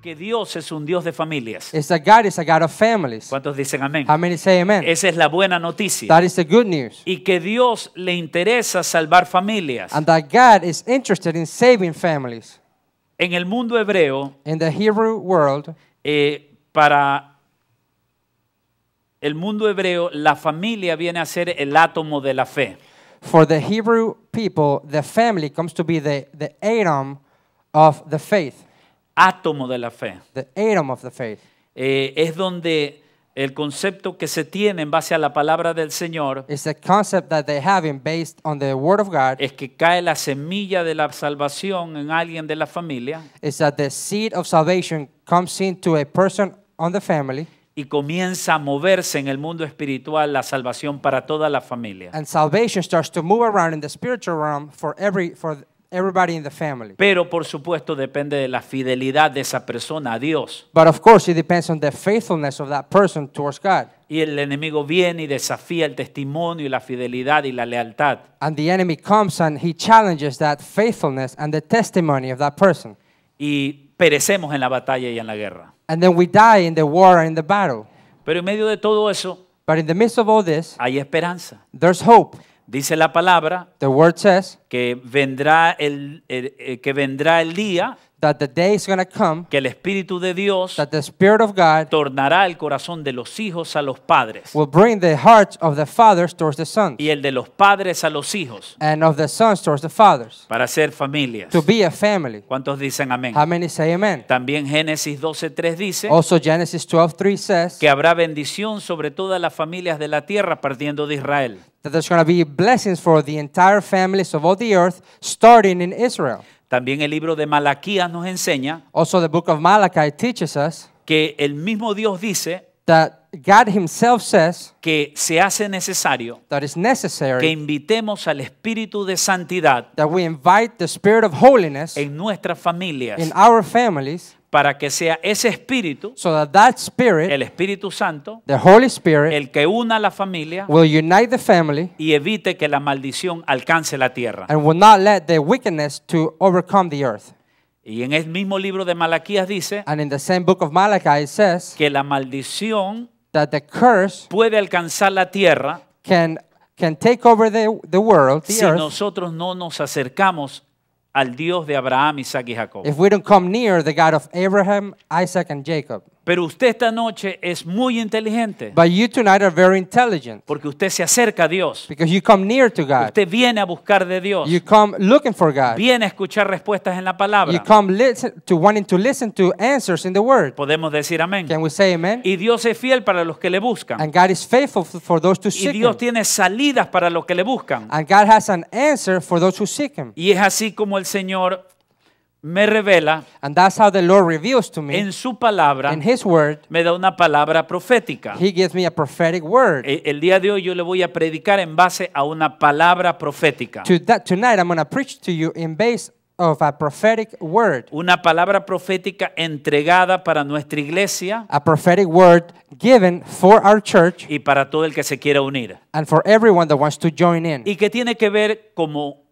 que Dios es un Dios de familias. Is that God is a God of families. ¿Cuántos dicen amén? How many say amen? Esa es la buena noticia. That is the good news. Y que Dios le interesa salvar familias. And that God is interested in saving families. En el mundo hebreo, in the Hebrew world, eh, para el mundo hebreo, la familia viene a ser el átomo de la fe. For the Hebrew people, the family comes to be the, the atom of the faith átomo de la fe. The atom of the faith. Eh, es donde el concepto que se tiene en base a la palabra del Señor concept that they on the word of es que cae la semilla de la salvación en alguien de la familia es that the seed of salvation comes into a person on the family. y comienza a moverse en el mundo espiritual la salvación para toda la familia. And salvation starts to move around in the spiritual realm for every for Everybody in the family. Pero por supuesto depende de la fidelidad de esa persona a Dios. But of course it depends on the faithfulness of that person towards God. Y el enemigo viene y desafía el testimonio y la fidelidad y la lealtad. And the enemy comes and he challenges that faithfulness and the testimony of that person. Y perecemos en la batalla y en la guerra. And then we die in the war and in the battle. Pero en medio de todo eso, But in the midst of all this, hay esperanza. There's hope. Dice la palabra the que, vendrá el, eh, que vendrá el día que el Espíritu de Dios tornará el corazón de los hijos a los padres will bring the hearts of the fathers the sons, y el de los padres a los hijos and of the sons the fathers, para ser familias. To be a family. ¿Cuántos dicen amén? How many say amen? También Génesis 12.3 dice also Genesis says, que habrá bendición sobre todas las familias de la tierra partiendo de Israel that there's going to be blessings for the entire families of all the earth, starting in Israel. También el libro de Malaquías nos enseña also the book of Malachi teaches us que el mismo Dios dice that God himself says que se hace necesario that is necessary que invitemos al espíritu de santidad that we invite the spirit of holiness en nuestras familias in our families para que sea ese espíritu, so that that spirit, el Espíritu Santo, the Holy Spirit, el que una a la familia, will unite the family, y evite que la maldición alcance la tierra. And will not let the wickedness to overcome the earth. Y en el mismo libro de Malaquías dice, and in the same book of Malachi it says, que la maldición that the curse puede alcanzar la tierra, can can take over the, the world, si nosotros no nos acercamos al Dios de Abraham, Isaac y Jacob. If we don't come near the God of Abraham, Isaac, and Jacob, Pero usted esta noche es muy inteligente. But you tonight are very intelligent. Porque usted se acerca a Dios. Because you come near to God. Usted viene a buscar de Dios. You come looking for God. Viene a escuchar respuestas en la palabra. You come listen to wanting to listen to answers in the word. Podemos decir amén. Can we say amen? Y Dios es fiel para los que le buscan. And God is faithful for those who seek Him. Y Dios tiene salidas para los que le buscan. And God has an answer for those who seek him. Y es así como el Señor me revela and that's how the Lord reveals to me en su palabra in his word me da una palabra profética he gives me a prophetic word e, el, día de hoy yo le voy a predicar en base a una palabra profética to that, tonight I'm going to preach to you in base of a prophetic word una palabra profética entregada para nuestra iglesia a prophetic word given for our church y para todo el que se quiera unir and for everyone that wants to join in y que tiene que ver como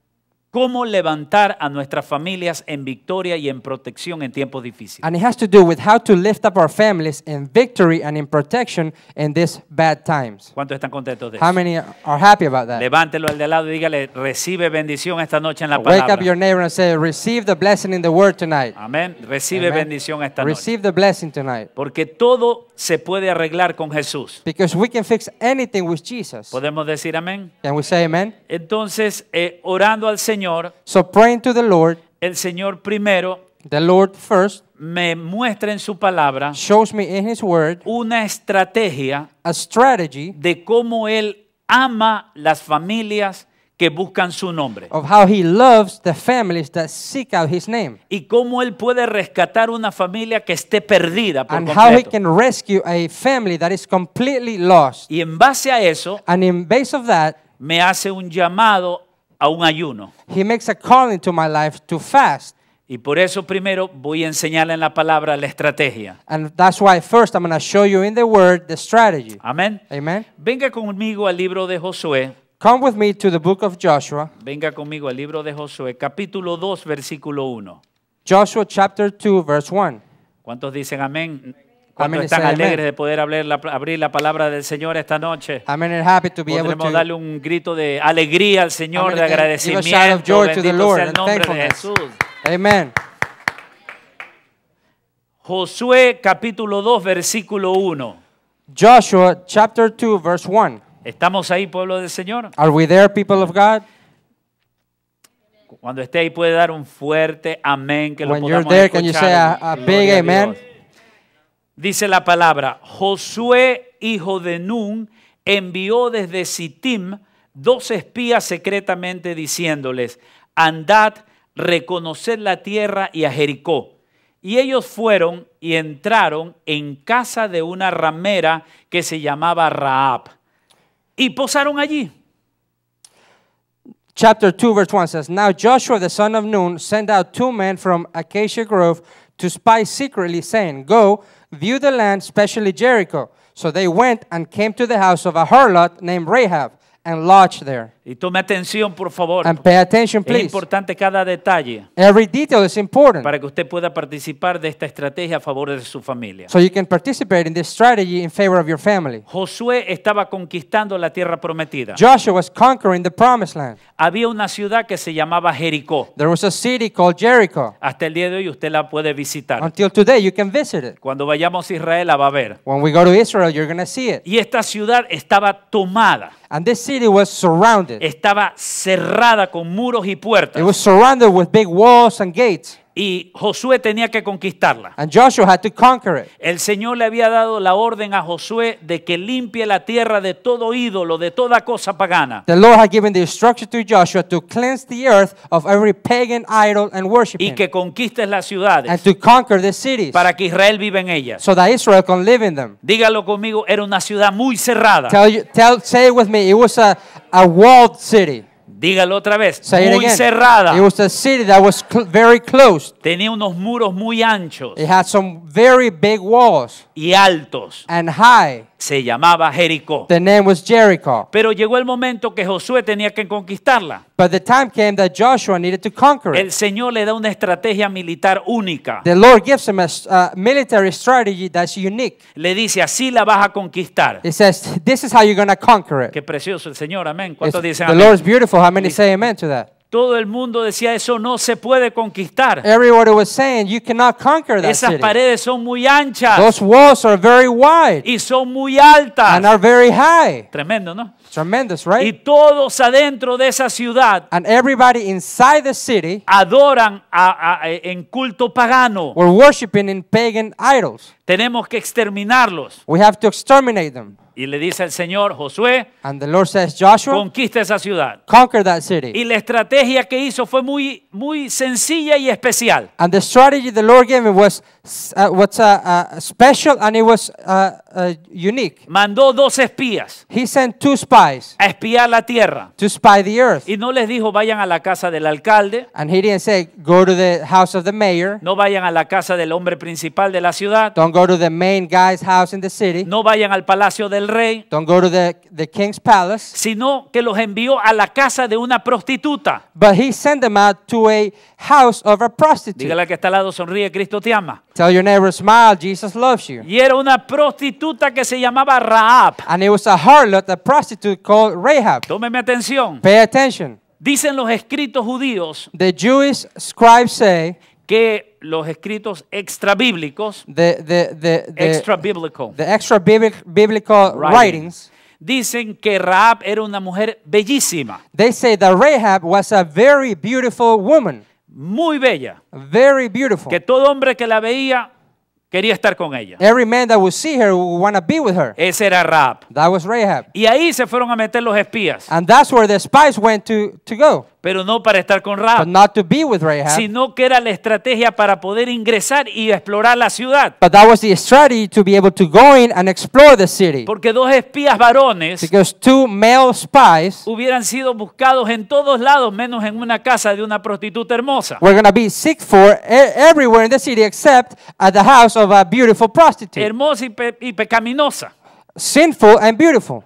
cómo levantar a nuestras familias en victoria y en protección en tiempos difíciles. And it has to do with how to lift up our families in victory and in protection in these bad times. ¿Cuántos están contentos de eso? How many are happy about that? Levántelo al de al lado y dígale, recibe bendición esta noche en la palabra. Wake up your neighbor and say, receive the blessing in the word tonight. Amén. Recibe Amen. bendición esta noche. Receive the blessing tonight. Porque todo se puede arreglar con Jesús. Because we can fix anything with Jesus. Podemos decir amén. Can we say amen? Entonces, eh, orando al Señor Señor. So praying to the Lord. El Señor primero. The Lord first me muestra en su palabra shows me in his word, una estrategia a strategy, de cómo él ama las familias que buscan su nombre. Of how he loves the families that seek out his name. Y cómo él puede rescatar una familia que esté perdida por and How he can rescue a family that is completely lost. Y en base a eso, and in base of that, me hace un llamado a un ayuno. He makes a calling to my life to fast. Y por eso primero voy a enseñarle en la palabra la estrategia. And that's why first I'm going to show you in the word the strategy. Amén. Amen. Venga conmigo al libro de Josué. Come with me to the book of Joshua. Venga conmigo al libro de Josué, capítulo 2, versículo 1. Joshua chapter 2 verse 1. ¿Cuántos dicen amén? Cuando están alegres de poder abrir la, abrir la, palabra del Señor esta noche? Podemos pues darle un grito de alegría al Señor, de agradecimiento. Bendito sea el nombre de Jesús. Amén. Josué capítulo 2 versículo 1. Joshua chapter 2 verse 1. ¿Estamos ahí pueblo del Señor? Are we there people of God? Cuando esté ahí puede dar un fuerte amén que lo podamos Dice la palabra, Josué, hijo de Nun, envió desde Sittim dos espías secretamente diciéndoles, andad, reconoced la tierra y a Jericó. Y ellos fueron y entraron en casa de una ramera que se llamaba Raab y posaron allí. Chapter 2, verse 1 says, Now Joshua the son of Nun sent out two men from Acacia Grove to spy secretly, saying, Go, view the land, especially Jericho. So they went and came to the house of a harlot named Rahab, and lodge there. Y tome atención, por favor. And pay attention, please. Es importante cada detalle Every detail is important. para que usted pueda participar de esta estrategia a favor de su familia. So you can participate in this strategy in favor of your family. Josué estaba conquistando la tierra prometida. Joshua was conquering the promised land. Había una ciudad que se llamaba Jericó. There was a city called Jericho. Hasta el día de hoy usted la puede visitar. Until today you can visit it. Cuando vayamos a Israel la va a ver. When we go to Israel you're going to see it. Y esta ciudad estaba tomada. And this city was surrounded. Estaba cerrada con muros y puertas. It was surrounded with big walls and gates. y Josué tenía que conquistarla. And Joshua had to conquer it. El Señor le había dado la orden a Josué de que limpie la tierra de todo ídolo, de toda cosa pagana. The Lord had given the instruction to Joshua to cleanse the earth of every pagan idol and worship Y que conquiste las ciudades. And to conquer the cities. Para que Israel viva en ellas. So that Israel can live in them. Dígalo conmigo, era una ciudad muy cerrada. Tell you, tell, say it with me, it was a, a walled city. Dígalo otra vez. Say muy cerrada. It was a city that was very close. Tenía unos muros muy anchos. It had some very big walls y altos. And high. Se llamaba Jericó. The name was Jericho. Pero llegó el momento que Josué tenía que conquistarla. But the time came that Joshua needed to conquer it. El Señor le da una estrategia militar única. The Lord gives him a uh, military strategy that's unique. Le dice, así la vas a conquistar. He says, this is how you're going to conquer it. Qué precioso el Señor, amén. ¿Cuántos dicen amén? The Lord is beautiful. How many say amen to that? Todo el mundo decía eso no se puede conquistar. Everybody was saying you cannot conquer that Esas paredes son muy anchas. Those walls are very wide. Y son muy altas. And are very high. Tremendo, ¿no? Tremendous, right? Y todos adentro de esa ciudad. And everybody inside the city. Adoran a, en culto pagano. Were worshiping in pagan idols. Tenemos que exterminarlos. We have to exterminate them. Y le dice el Señor, Josué, And the Lord says, Joshua, conquista esa ciudad. Conquer that city. Y la estrategia que hizo fue muy, muy sencilla y especial. And the strategy the Lord gave him was Uh, what's a, special and it was uh, uh, unique. Mandó dos espías. He sent two spies. A espiar la tierra. To spy the earth. Y no les dijo vayan a la casa del alcalde. And he didn't say go to the house of the mayor. No vayan a la casa del hombre principal de la ciudad. Don't go to the main guy's house in the city. No vayan al palacio del rey. Don't go to the, the king's palace. Sino que los envió a la casa de una prostituta. But he sent them out to a house of a prostitute. Dígale que está al lado sonríe Cristo te ama. Tell your neighbor, smile, Jesus loves you. Y era una prostituta que se llamaba Rahab. And it was a harlot, a prostitute called Rahab. Tómeme atención. Pay attention. Dicen los escritos judíos. The Jewish scribes say que los escritos extra bíblicos, the, the, the, the, extra biblical, the extra biblical writings, dicen que Rahab era una mujer bellísima. They say that Rahab was a very beautiful woman. muy bella. Very beautiful. Que todo hombre que la veía quería estar con ella. Every man that would see her would want to be with her. Ese era Rahab. That was Rahab. Y ahí se fueron a meter los espías. And that's where the spies went to, to go pero no para estar con Rahab, sino que era la estrategia para poder ingresar y explorar la ciudad. Porque dos espías varones hubieran sido buscados en todos lados menos en una casa de una prostituta hermosa. We're Hermosa y, pecaminosa. Sinful and beautiful.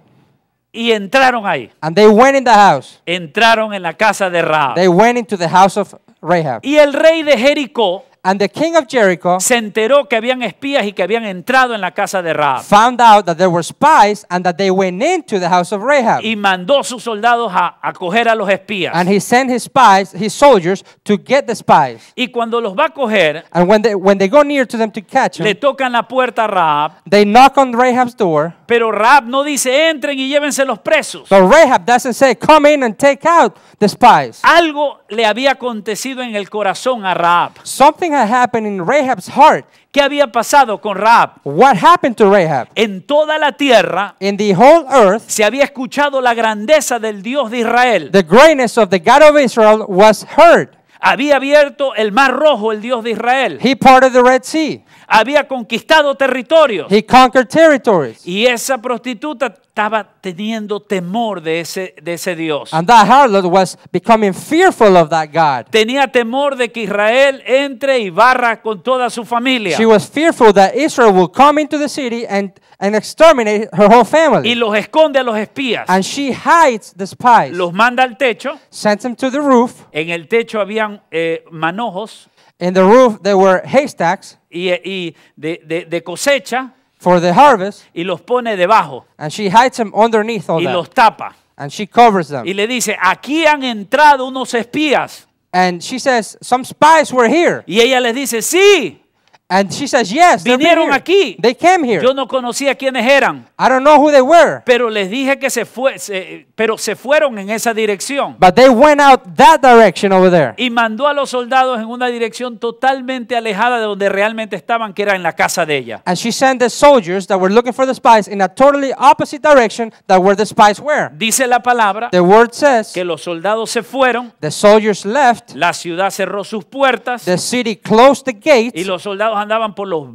Y entraron ahí. And they went in the house. Entraron en la casa de Rahab. They went into the house of Rahab. Y el rey de Jericó And the king of Jericho se enteró que habían espías y que habían entrado en la casa de Rahab. Found out that there were spies and that they went into the house of Rahab. Y mandó sus soldados a, a coger a los espías. And he sent his spies, his soldiers, to get the spies. Y cuando los va a coger, and when they, when they go near to them to catch them, le tocan la puerta a Rahab. They knock on Rahab's door. Pero Rahab no dice entren y llévense los presos. So Rahab doesn't say come in and take out the spies. Algo le había acontecido en el corazón a Rahab. Something had happened in Rahab's heart? ¿Qué había pasado con Rahab? What happened to Rahab? En toda la tierra in the whole earth, se había escuchado la grandeza del Dios de Israel. The greatness of the God of Israel was heard. Había abierto el mar rojo el Dios de Israel. He parted the Red sea había conquistado territorios. He conquered territories. Y esa prostituta estaba teniendo temor de ese, de ese Dios. And that harlot was becoming fearful of that God. Tenía temor de que Israel entre y barra con toda su familia. She was fearful that Israel would come into the city and, and exterminate her whole family. Y los esconde a los espías. And she hides the spies. Los manda al techo. Sent them to the roof. En el techo habían eh, manojos. In the roof there were haystacks. Y, y de, de, de cosecha. For the harvest. Y los pone debajo. And she hides them underneath all y los tapa. And she covers them. Y le dice, aquí han entrado unos espías. And she says, some spies were here. Y ella les dice, sí. And she says, yes, vinieron here. aquí. They came here. Yo no conocía quiénes eran. I don't know who they were. Pero les dije que se fue, se, pero se fueron en esa dirección. But they went out that direction over there. Y mandó a los soldados en una dirección totalmente alejada de donde realmente estaban, que era en la casa de ella. And she sent the soldiers that were looking for the spies in a totally opposite direction that where the spies were. Dice la palabra. The word says que los soldados se fueron. The soldiers left. La ciudad cerró sus puertas. The city closed the gates. Y los soldados andaban por, los,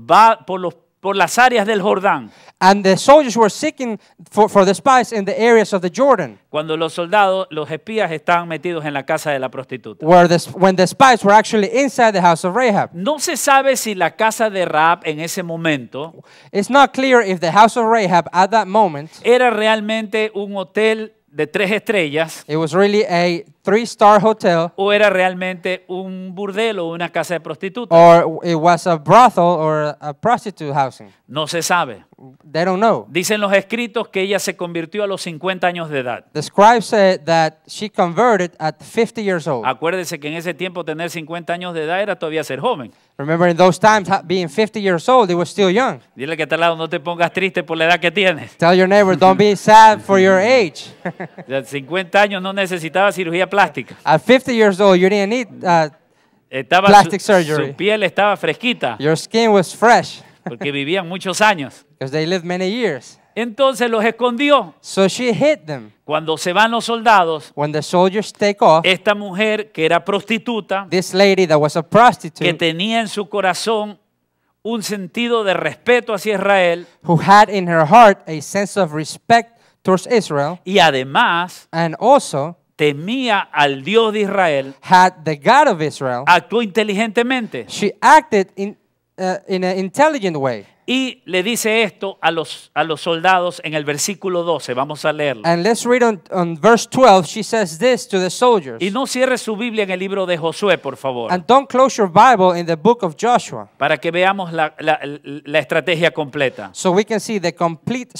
por, los, por las áreas del Jordán. And the soldiers were seeking for, for the spies in the areas of the Jordan. Cuando los soldados, los espías estaban metidos en la casa de la prostituta. Where the, when the spies were actually inside the house of Rahab. No se sabe si la casa de Rahab en ese momento It's not clear if the house of Rahab at that moment era realmente un hotel de tres estrellas. star hotel. O era realmente un burdel o una casa de prostitutas. No se sabe. Dicen los escritos que ella se convirtió a los 50 años de edad. The she 50 Acuérdese que en ese tiempo tener 50 años de edad era todavía ser joven. Remember in those times, being 50 years old, they were still young. Dile que está al lado, no te pongas triste por la edad que tienes. Tell your neighbor, don't be sad for your age. At 50 años no necesitaba cirugía plástica. At 50 years old, you didn't need uh, estaba plastic surgery. Su piel estaba fresquita. Your skin was fresh. porque vivían muchos años. Because they lived many years. Entonces los escondió. So she hid them. Cuando se van los soldados, When the soldiers take off, esta mujer que era prostituta, this lady that was a prostitute, que tenía en su corazón un sentido de respeto hacia Israel, who had in her heart a sense of respect towards Israel, y además, and also, temía al Dios de Israel, had the God of Israel, actuó inteligentemente. She acted in, uh, in an intelligent way. Y le dice esto a los, a los soldados en el versículo 12. Vamos a leerlo. And 12. Y no cierre su Biblia en el libro de Josué, por favor. And don't Bible in the book of Joshua. Para que veamos la, la, la estrategia completa. complete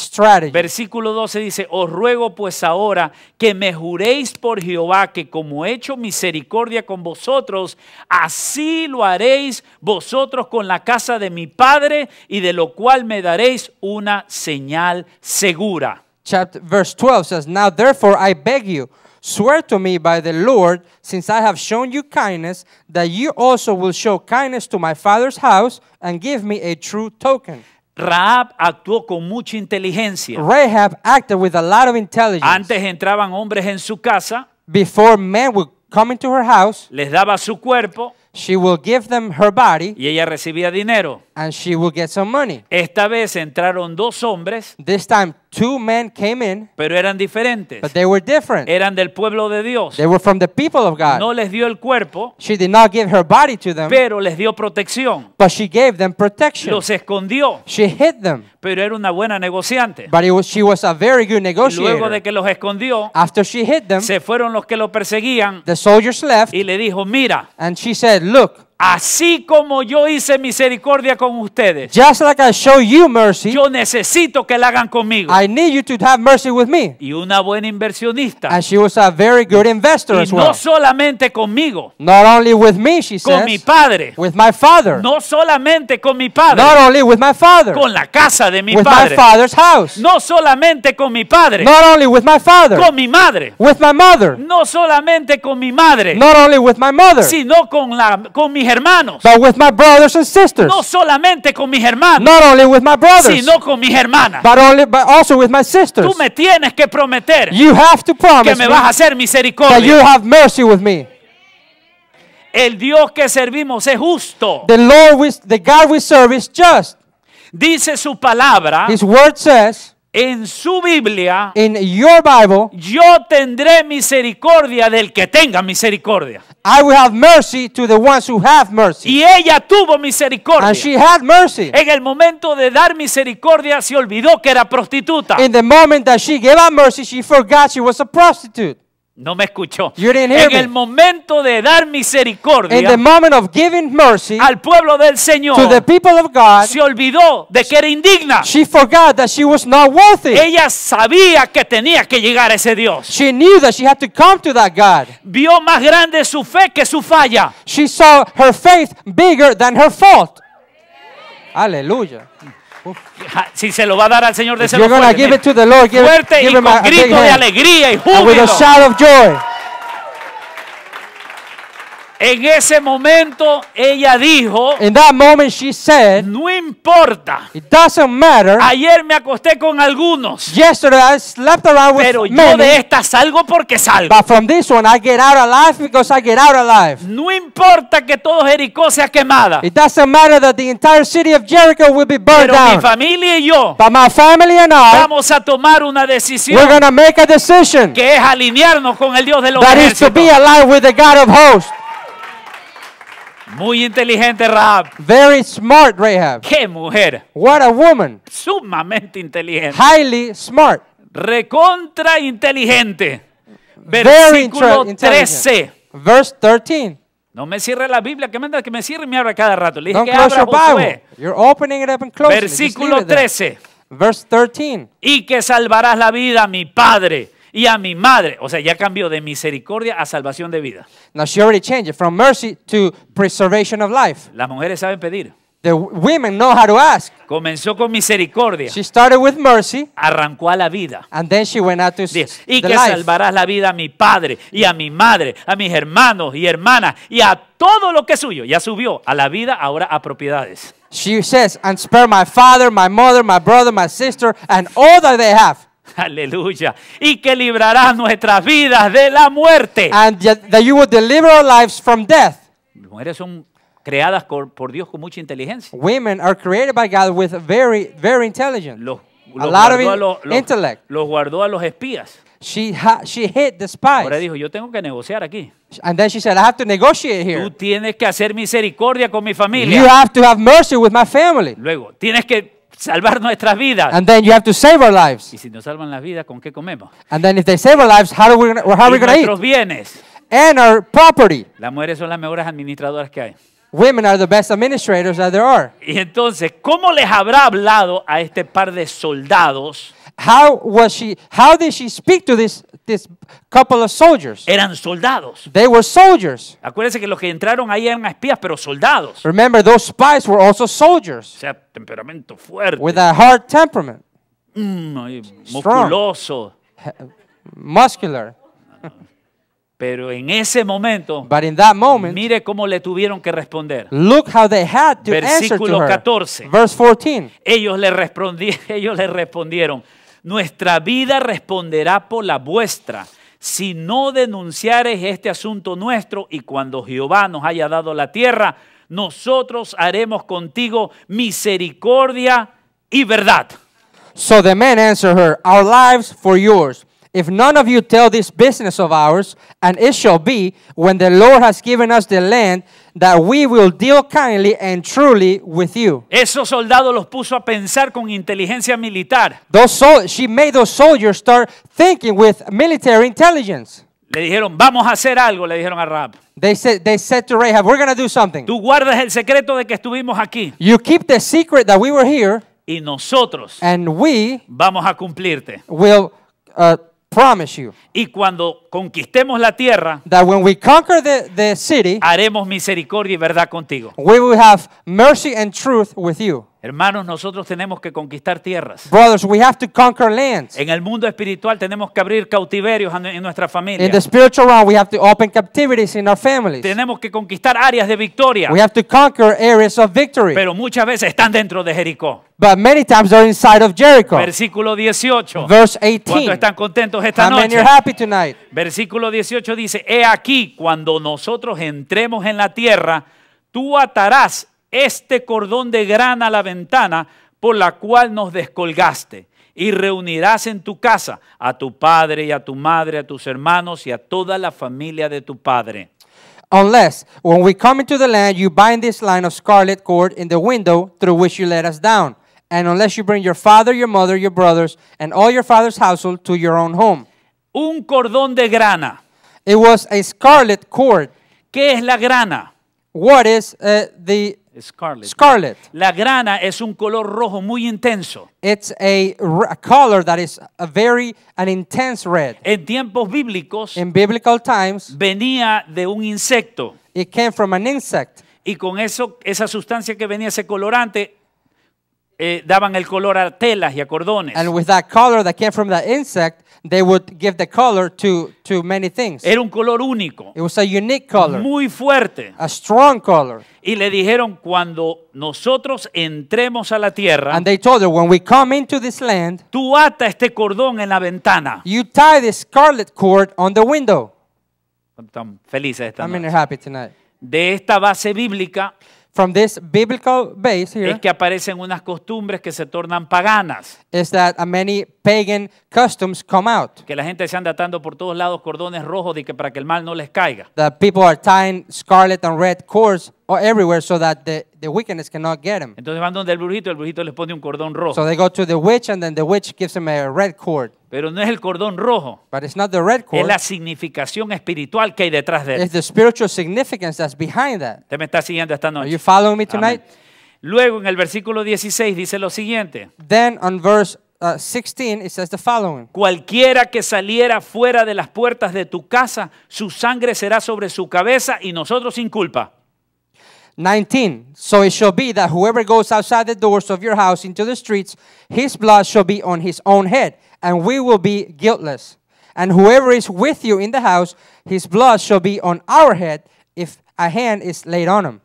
Versículo 12 dice, Os ruego pues ahora que me juréis por Jehová que como he hecho misericordia con vosotros, así lo haréis vosotros con la casa de mi padre y del lo cual me daréis una señal segura. Chapter, verse 12 says, Now therefore I beg you, swear to me by the Lord, since I have shown you kindness, that you also will show kindness to my father's house and give me a true token. Rahab actuó con mucha inteligencia. Rahab acted with a lot of intelligence. Antes entraban hombres en su casa. Before men would come into her house, les daba su cuerpo. She will give them her body. Y ella recibía dinero. and she will get some money. Esta vez entraron dos hombres. This time two men came in. Pero eran diferentes. But they were different. Eran del pueblo de Dios. They were from the people of God. No les dio el cuerpo. She did not give her body to them. Pero les dio protección. But she gave them protection. Los escondió. She hid them. Pero era una buena negociante. But it was, she was a very good negotiator. Luego de que los escondió, after she hid them, se fueron los que lo perseguían. The soldiers left. Y le dijo, mira. And she said, look. Así como yo hice misericordia con ustedes. Just like I show you mercy. Yo necesito que la hagan conmigo. I need you to have mercy with me. Y una buena inversionista. And she was a very good investor y as well. No solamente conmigo. Not only with me, she con says. Con mi padre. With my father. No solamente con mi padre. Not only with my father. Con la casa de mi with padre. With my father's house. No solamente con mi padre. Not only with my father. Con mi madre. With my mother. No solamente con mi madre. Not only with my mother. Sino con la con mi hermanos. But with my brothers and sisters. No solamente con mis hermanos. Not only with my brothers. Sino con mis hermanas. But, only, but also with my sisters. Tú me tienes que prometer. You have to promise que me, me vas a hacer misericordia. That you have mercy with me. El Dios que servimos es justo. The Lord we, the God we serve is just. Dice su palabra. His word says en su Biblia, in your Bible, yo tendré misericordia del que tenga misericordia. I will have mercy to the ones who have mercy. Y ella tuvo misericordia. And she had mercy. En el momento de dar misericordia se olvidó que era prostituta. In the moment that she gave mercy, she forgot she was a prostitute. No me escuchó. en el momento de dar misericordia mercy al pueblo del Señor, se olvidó de que era indigna. Ella sabía que tenía que llegar a ese Dios. Vio más grande su fe que su falla. her bigger her Aleluya. Si se lo va a dar al Señor de ese Fuerte y con grito de alegría y júbilo. En ese momento ella dijo, In that moment she said, no importa. It doesn't matter. Ayer me acosté con algunos. Yesterday I slept around with Pero yo many, de esta salgo porque salgo. But from this one I get out alive because I get out alive. No importa que todo Jericó sea quemada. It doesn't matter that the entire city of Jericho will be burned Pero down. mi familia y yo but my family and I, vamos a tomar una decisión. We're gonna make a decision. Que es alinearnos con el Dios de los that ejércitos. Is to be alive with the God of hosts. Muy inteligente Rahab. Very smart Rahab. Qué mujer. What a woman. Sumamente inteligente. Highly smart. Recontra inteligente. Versículo 13. Verse 13. No me cierre la Biblia, que manda que me cierre y me abra cada rato. Le dije Don't que abra Bible. You're opening it up and closing Versículo 13. Verse 13. Y que salvarás la vida, mi padre y a mi madre. O sea, ya cambió de misericordia a salvación de vida. Now she changed from mercy to preservation of life. Las mujeres saben pedir. The women know how to ask. Comenzó con misericordia. She started with mercy. Arrancó a la vida. And then she went out to Y que salvarás la vida a mi padre y a mi madre, a mis hermanos y hermanas y a todo lo que es suyo. Ya subió a la vida, ahora a propiedades. She says, and spare my father, my mother, my brother, my sister, and all that they have. Aleluya. Y que librará nuestras vidas de la muerte. And that you will deliver our lives from death. Mujeres son creadas por Dios con mucha inteligencia. Women are created by God with very, very intelligence. Los, los a lot of los, intellect. Los guardó a los espías. She, ha, she hid the spies. Ahora dijo, yo tengo que negociar aquí. And then she said, I have to negotiate here. Tú tienes que hacer misericordia con mi familia. You have to have mercy with my family. Luego, tienes que salvar nuestras vidas. And then you have to save our lives. Y si nos salvan las vidas, ¿con qué comemos? And then if they save our lives, how are we how are we going to eat? Nuestros bienes. And our property. Las mujeres son las mejores administradoras que hay. Women are the best administrators that there are. Y entonces, ¿cómo les habrá hablado a este par de soldados? How was she how did she speak to this this couple of soldiers? Eran soldados. They were soldiers. Acuérdense que los que entraron ahí eran espías, pero soldados. Remember those spies were also soldiers. O sea, temperamento fuerte. With a hard temperament. Mm, musculoso. Muscular. Pero en ese momento, But in that moment, mire cómo le tuvieron que responder. Look how they had to Versículo answer to her. 14. Verse 14. Ellos le, ellos le respondieron, nuestra vida responderá por la vuestra. Si no denunciares este asunto nuestro y cuando Jehová nos haya dado la tierra, nosotros haremos contigo misericordia y verdad. So the men answered her, Our lives for yours. If none of you tell this business of ours, and it shall be when the Lord has given us the land that we will deal kindly and truly with you. Esos soldados los puso a pensar con inteligencia militar. Those so she made those soldiers start thinking with military intelligence. Le dijeron, vamos a hacer algo, le dijeron a They said, they said to Rahab, we're going to do something. Tú guardas el secreto de que estuvimos aquí. You keep the secret that we were here. Y nosotros and we vamos a cumplirte. Will, uh, promise you y cuando conquistemos la tierra, that when we conquer the city, haremos misericordia y verdad contigo. we will have mercy and truth with you. Hermanos, nosotros tenemos que conquistar tierras. Brothers, we have to conquer lands. En el mundo espiritual tenemos que abrir cautiverios en nuestra familia. Tenemos que conquistar áreas de victoria. Pero muchas veces están dentro de Jericó. Versículo 18. Verse están contentos esta noche? Versículo 18 dice, "He aquí, cuando nosotros entremos en la tierra, tú atarás este cordón de grana a la ventana por la cual nos descolgaste. Y reunirás en tu casa a tu padre y a tu madre, a tus hermanos y a toda la familia de tu padre. Unless, when we come into the land, you bind this line of scarlet cord in the window through which you let us down. And unless you bring your father, your mother, your brothers, and all your father's household to your own home. Un cordón de grana. It was a scarlet cord. ¿Qué es la grana? What is eh, the Scarlet. La grana es un color rojo muy intenso. It's a, color that is a very an intense red. En tiempos bíblicos, in biblical times, venía de un insecto. It came from an insect. Y con eso, esa sustancia que venía, ese colorante, eh, daban el color a telas y a cordones. And with that color that came from that insect, they would give the color to, to many things. Era un color único, It was a unique color, muy fuerte. a strong color. Y le dijeron, cuando nosotros entremos a la tierra, And they told her, when we come into this land, tú ata este cordón en la ventana. you tie this scarlet cord on the window. felices están. I mean, happy tonight. De esta base bíblica From this biblical base here, es que aparecen unas costumbres que se tornan paganas. Is that many pagan customs come out. Que la gente se anda atando por todos lados cordones rojos de que para que el mal no les caiga. That people are tying scarlet and red cords or everywhere so that the, the wickedness cannot get him. Entonces van donde el brujito, el brujito les pone un cordón rojo. So they go to the witch and then the witch gives him a red cord. Pero no es el cordón rojo. But it's not the red cord. Es la significación espiritual que hay detrás de él. It's the spiritual significance that's behind that. ¿Te me estás siguiendo esta noche? Are you following me tonight? Luego en el versículo 16 dice lo siguiente. Then on verse Uh, 16, it says the following. Cualquiera que saliera fuera de las puertas de tu casa, su sangre será sobre su cabeza y nosotros sin culpa. 19. So it shall be that whoever goes outside the doors of your house into the streets, his blood shall be on his own head, and we will be guiltless. And whoever is with you in the house, his blood shall be on our head if a hand is laid on him.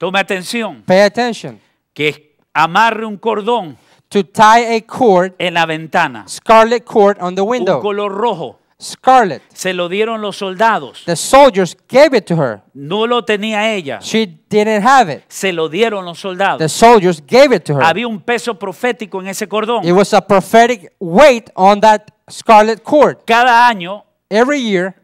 Tome atención. Pay attention. Que amarre un cordón. To tie a cord. En la ventana. Scarlet cord on the window. Un color rojo. scarlet. Se lo dieron los soldados. The soldiers gave it to her. No lo tenía ella. She didn't have it. Se lo dieron los soldados. The soldiers gave it to her. Había un peso profético en ese cordón. It was a prophetic weight on that scarlet cord. Cada año, every year,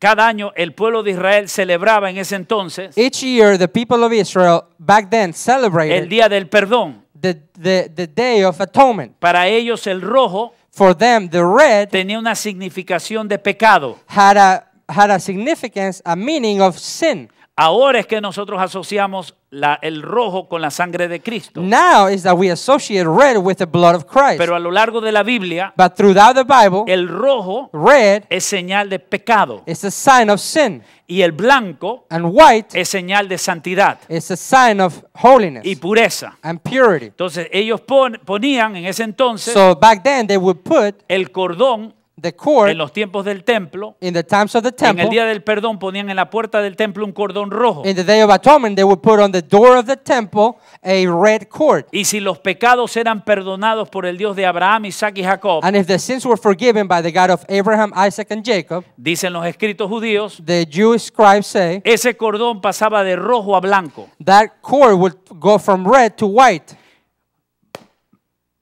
cada año el pueblo de Israel celebraba en ese entonces Each year the people of Israel back then celebrated el día del perdón. The, the, the day of atonement. Para ellos el rojo For them, the red tenía una significación de pecado. Had a, had a significance, a meaning of sin. Ahora es que nosotros asociamos la, el rojo con la sangre de Cristo. Now is that we associate red with the blood of Christ. Pero a lo largo de la Biblia, But throughout the Bible, el rojo red es señal de pecado. It's a sign of sin. Y el blanco and white es señal de santidad. It's a sign of holiness y pureza. And purity. Entonces ellos ponían en ese entonces so back then they would put el cordón the court, en los tiempos del templo, in the times of the temple, en el día del perdón ponían en la puerta del templo un cordón rojo. In the day of atonement, they would put on the door of the temple a red cord. Y si los pecados eran perdonados por el Dios de Abraham, Isaac y Jacob, and if the sins were forgiven by the God of Abraham, Isaac and Jacob, dicen los escritos judíos, the Jewish scribes say, ese cordón pasaba de rojo a blanco. That cord would go from red to white.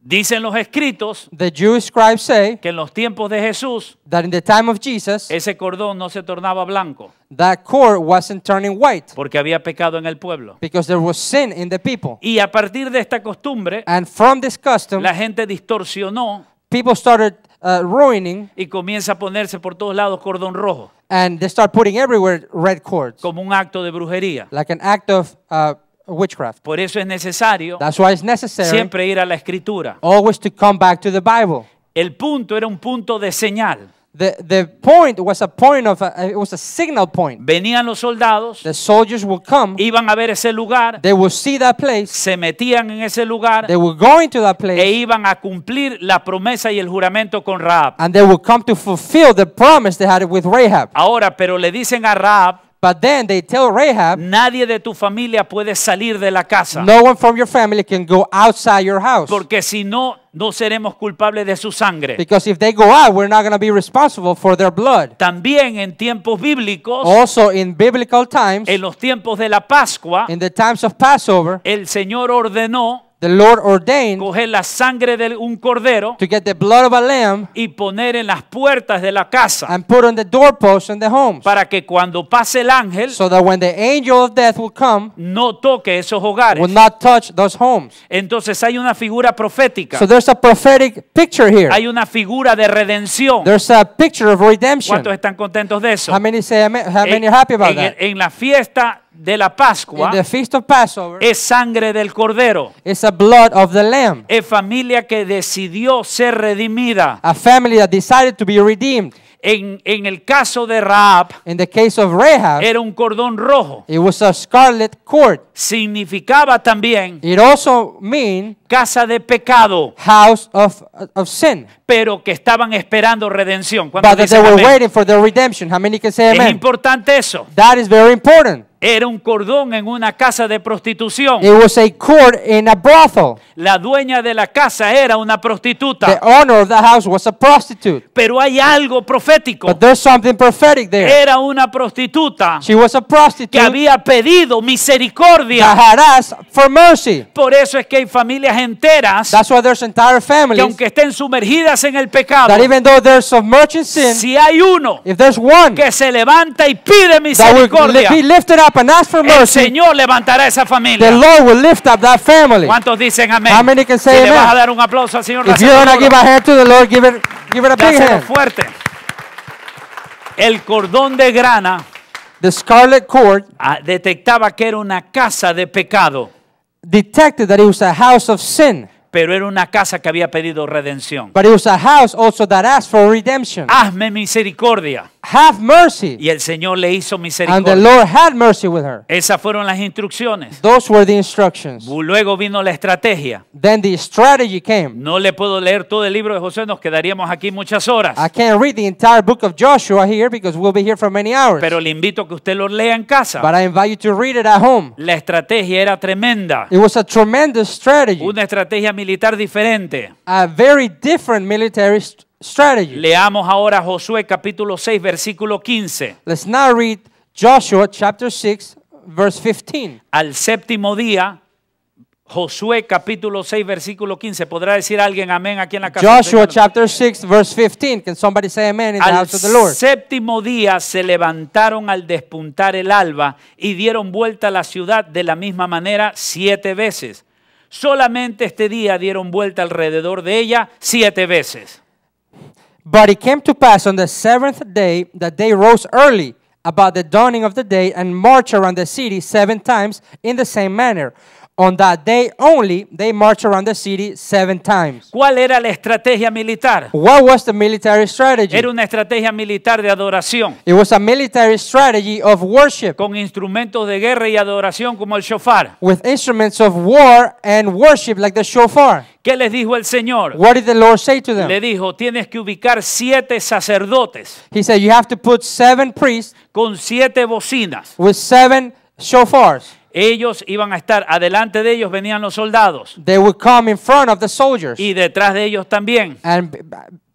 Dicen los escritos the Jewish scribes say que en los tiempos de Jesús that in the time of Jesus ese cordón no se tornaba blanco that cord wasn't turning white porque había pecado en el pueblo because there was sin in the people y a partir de esta costumbre and from this custom la gente distorsionó people started uh, ruining y comienza a ponerse por todos lados cordón rojo and they start putting everywhere red cords como un acto de brujería like an act of uh, witchcraft. Por eso es necesario That's why it's necessary siempre ir a la escritura. Always to come back to the Bible. El punto era un punto de señal. The, the point was a point of it was a signal point. Venían los soldados. The soldiers would come. Iban a ver ese lugar. They would see that place. Se metían en ese lugar. They would go into that place. E iban a cumplir la promesa y el juramento con Rahab. And they would come to fulfill the promise they had with Rahab. Ahora, pero le dicen a Rahab But then they tell Rahab, nadie de tu familia puede salir de la casa. No one from your family can go outside your house. Porque si no no seremos culpables de su sangre. Because if they go out, we're not going to be responsible for their blood. También en tiempos bíblicos, also in biblical times, en los tiempos de la Pascua, in the times of Passover, el Señor ordenó the Lord ordained coger la sangre de un cordero to get the blood of a lamb y poner en las puertas de la casa and put on the doorposts in the homes para que cuando pase el ángel so that when the angel of death will come no toque esos hogares will not touch those homes entonces hay una figura profética so there's a prophetic picture here hay una figura de redención there's a picture of redemption cuántos están contentos de eso how many say how many are happy about en, that en la fiesta de la Pascua the feast of es sangre del cordero. It's a blood of the lamb. Es familia que decidió ser redimida. A family that decided to be redeemed. En, en, el caso de Rahab, In the case of Rahab, era un cordón rojo. It was a scarlet cord. Significaba también It also mean casa de pecado, house of, of sin. pero que estaban esperando redención. But they were waiting for the redemption. How many can say Es importante eso. That is very important. Era un cordón en una casa de prostitución. It was a cord in a brothel. La dueña de la casa era una prostituta. The owner of the house was a prostitute. Pero hay algo profético. But there's something prophetic there. Era una prostituta. She was a prostitute. Que había pedido misericordia. That had asked for mercy. Por eso es que hay familias enteras. That's why there's entire families. Que aunque estén sumergidas en el pecado. That even though there's submerged in sin. Si hay uno. If there's one. Que se levanta y pide misericordia. That will be lifted up up and ask for El Señor levantará esa familia. the Lord will lift up that family. ¿Cuántos dicen amén? How many can say si le vas a dar un aplauso al Señor, If you're going to give a hand to the Lord, give it, give it a big dáselo hand. fuerte. El cordón de grana The scarlet cord ah, detectaba que era una casa de pecado. detected that it was a house of sin pero era una casa que había pedido redención. But it was a house also that asked for redemption. Hazme misericordia. Have mercy. Y el Señor le hizo misericordia. And the Lord had mercy with her. Esas fueron las instrucciones. Those were the instructions. Luego vino la estrategia. Then the strategy came. No le puedo leer todo el libro de Josué, nos quedaríamos aquí muchas horas. I can't read the entire book of Joshua here because we'll be here for many hours. Pero le invito que usted lo lea en casa. But I invite you to read it at home. La estrategia era tremenda. It was a tremendous strategy. Una estrategia militar militar diferente. A very different military strategy. Leamos ahora Josué capítulo 6 versículo 15. Let's now read Joshua chapter 6 verse 15. Al séptimo día Josué capítulo 6 versículo 15. ¿Podrá decir alguien amén aquí en la casa? Joshua chapter 6 verse 15. Can somebody say amen in the house of the Lord? séptimo día se levantaron al despuntar el alba y dieron vuelta a la ciudad de la misma manera siete veces. Solamente este día dieron vuelta alrededor de ella siete veces. But it came to pass on the seventh day that they rose early about the dawning of the day and marched around the city seven times in the same manner. On that day only, they marched around the city seven times. ¿Cuál era la estrategia militar? What was the military strategy? Era una estrategia militar de adoración. It was a military strategy of worship. Con instrumentos de guerra y adoración como el shofar. With instruments of war and worship like the shofar. ¿Qué les dijo el Señor? What did the Lord say to them? Le dijo, tienes que ubicar siete sacerdotes. He said, you have to put seven priests. Con siete bocinas. With seven shofars. Ellos iban a estar adelante de ellos venían los soldados. They would come in front of the soldiers. Y detrás de ellos también. And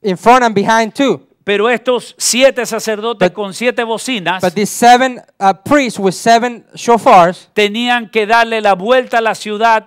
in front and behind too. Pero estos siete sacerdotes con siete bocinas but these seven, uh, priests with seven tenían que darle la vuelta a la ciudad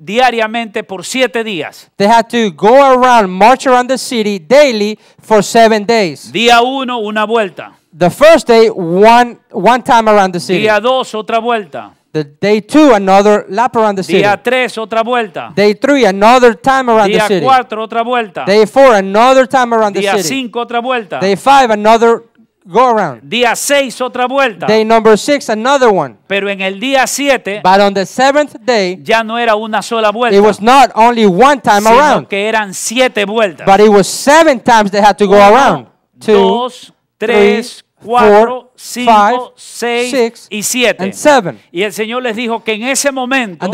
diariamente por siete días. They had to go around, march around the city daily for seven days. Día uno, una vuelta. The first day, one, one time around the city. Día dos, otra vuelta day 2 another lap around the city. Día 3, otra vuelta. Day 3 another time around the city. Día 4, otra vuelta. Day four, another time around the city. Día 5, otra vuelta. Day 5 another go around. Día 6 otra vuelta. Day number 6 another one. Pero en el día 7 But on the seventh day ya no era una sola vuelta. It was not only one time around. sino que eran siete vueltas. But it was seven times they had to go around. Two, dos, tres, cuatro, four, 5, 6 y 7. Y el Señor les dijo que en ese momento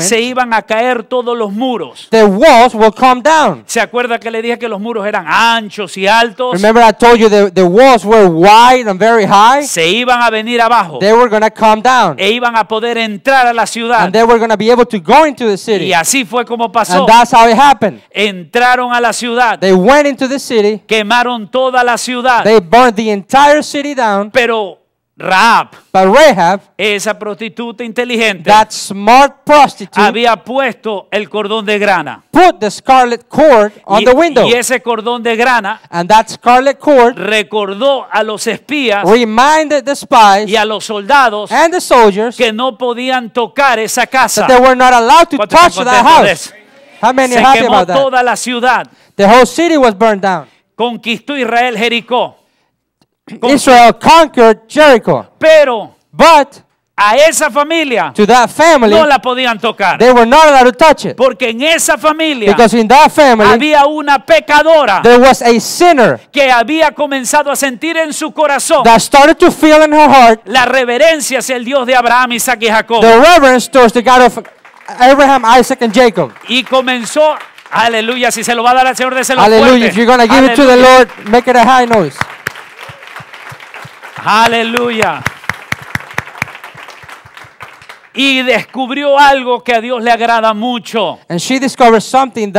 se iban a caer todos los muros. The walls come down. ¿Se acuerda que le dije que los muros eran anchos y altos? Remember I told you the, very Se iban a venir abajo. They down. E iban a poder entrar a la ciudad. And they Y así fue como pasó. And that's Entraron a la ciudad. They went into the Quemaron toda la ciudad. They the entire city down. Pero Rahab, but esa prostituta inteligente, that smart prostitute, había puesto el cordón de grana. Put the scarlet cord on y, the window. Y ese cordón de grana, and that scarlet cord, recordó a los espías, reminded the spies, y a los soldados, and the soldiers, que no podían tocar esa casa. That they were not allowed to touch that house. How Se quemó toda la ciudad. The whole city was burned down. Conquistó Israel Jericó. Israel conquered Jericho. Pero But, a esa familia to that family, no la podían tocar. They were not allowed to touch it. Porque en esa familia Because in that family, había una pecadora there was a sinner que había comenzado a sentir en su corazón that started to feel in her heart, la reverencia hacia el Dios de Abraham, Isaac y Jacob. The reverence towards the God of Abraham, Isaac and Jacob. Y comenzó, aleluya, si se lo va a dar al Señor, de Aleluya, if you're going to give it to the Lord, make it a high noise. Aleluya. Y descubrió algo que a Dios le agrada mucho. something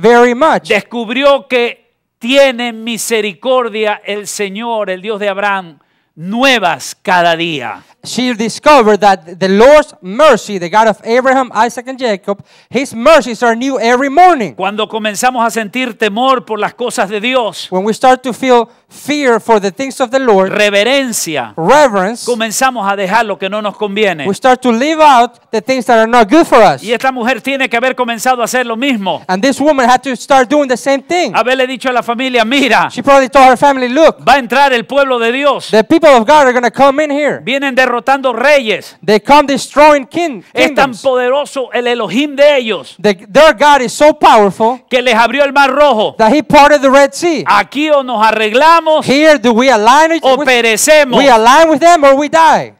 very much. Descubrió que tiene misericordia el Señor, el Dios de Abraham nuevas cada día. She discovered that the Lord's mercy, the God of Abraham, Isaac and Jacob, his mercies are new every morning. Cuando comenzamos a sentir temor por las cosas de Dios, when we start to feel fear for the things of the Lord, reverencia, reverence, comenzamos a dejar lo que no nos conviene. We start to live out the things that are not good for us. Y esta mujer tiene que haber comenzado a hacer lo mismo. And this woman had to start doing the same thing. Haberle dicho a la familia, mira, she probably told her family, look, va a entrar el pueblo de Dios. The people of God are going to come in here. Vienen derrotando reyes. They come destroying king, Es tan poderoso el Elohim de ellos. The, their God is so powerful que les abrió el mar rojo. That he parted the Red Sea. Aquí o nos arreglamos. Here do we align o perecemos. We align with them or we die.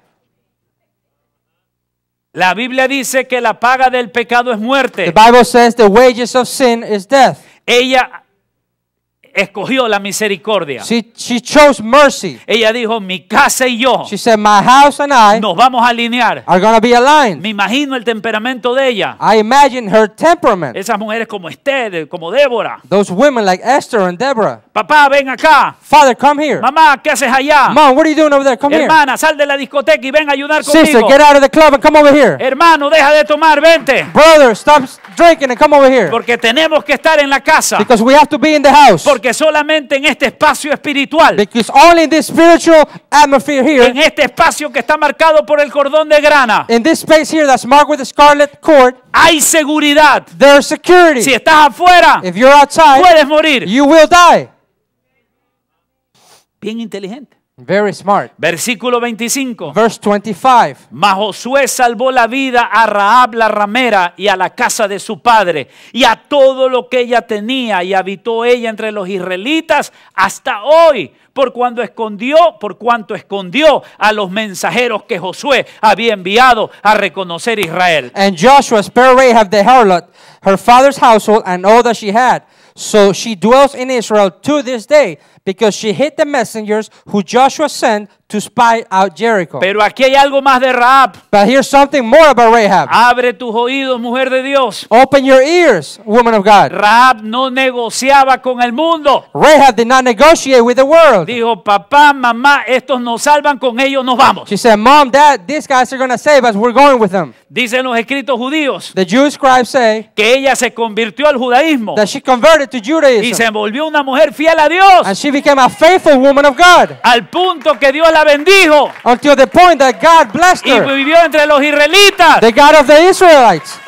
La Biblia dice que la paga del pecado es muerte. The Bible says the wages of sin is death. Ella escogió la misericordia. She, she chose mercy. Ella dijo, mi casa y yo. She said, my house and I nos vamos a alinear. Are gonna be aligned. Me imagino el temperamento de ella. I imagine her temperament. Esas mujeres como Esther, como Débora. Those women like Esther and Deborah. Papá, ven acá. Father, come here. Mamá, ¿qué haces allá? Mom, what are you doing over there? Come Hermana, here. sal de la discoteca y ven a ayudar conmigo. Sister, get out of the club and come over here. Hermano, deja de tomar, vente. Brother, stop drinking and come over here. Porque tenemos que estar en la casa. Because we have to be in the house. Porque porque solamente en este espacio espiritual, this en este espacio que está marcado por el cordón de grana, this space scarlet hay seguridad. security. Si estás afuera, puedes morir. Bien inteligente smart. Versículo 25. Verse 25. Mas Josué salvó la vida a Raab la ramera y a la casa de su padre y a todo lo que ella tenía y habitó ella entre los israelitas hasta hoy por cuando escondió, por cuanto escondió a los mensajeros que Josué había enviado a reconocer Israel. And Joshua spared Rahab the harlot, her father's household and all that she had. So she dwells in Israel to this day because she hit the messengers who Joshua sent to spy out Jericho. Pero aquí hay algo más de Rahab. But here's something more about Rahab. Abre tus oídos, mujer de Dios. Open your ears, woman of God. Rahab no negociaba con el mundo. Rahab did not negotiate with the world. Dijo, papá, mamá, estos nos salvan, con ellos nos vamos. She said, mom, dad, these guys are going to save us, we're going with them. Dicen los escritos judíos the Jewish scribes say que ella se convirtió al judaísmo that she converted to Judaism. y se volvió una mujer fiel a Dios. And she became a faithful woman of God. Al punto que Dios la bendijo. Until the point that God blessed her. Y vivió entre los israelitas. The God of the Israelites.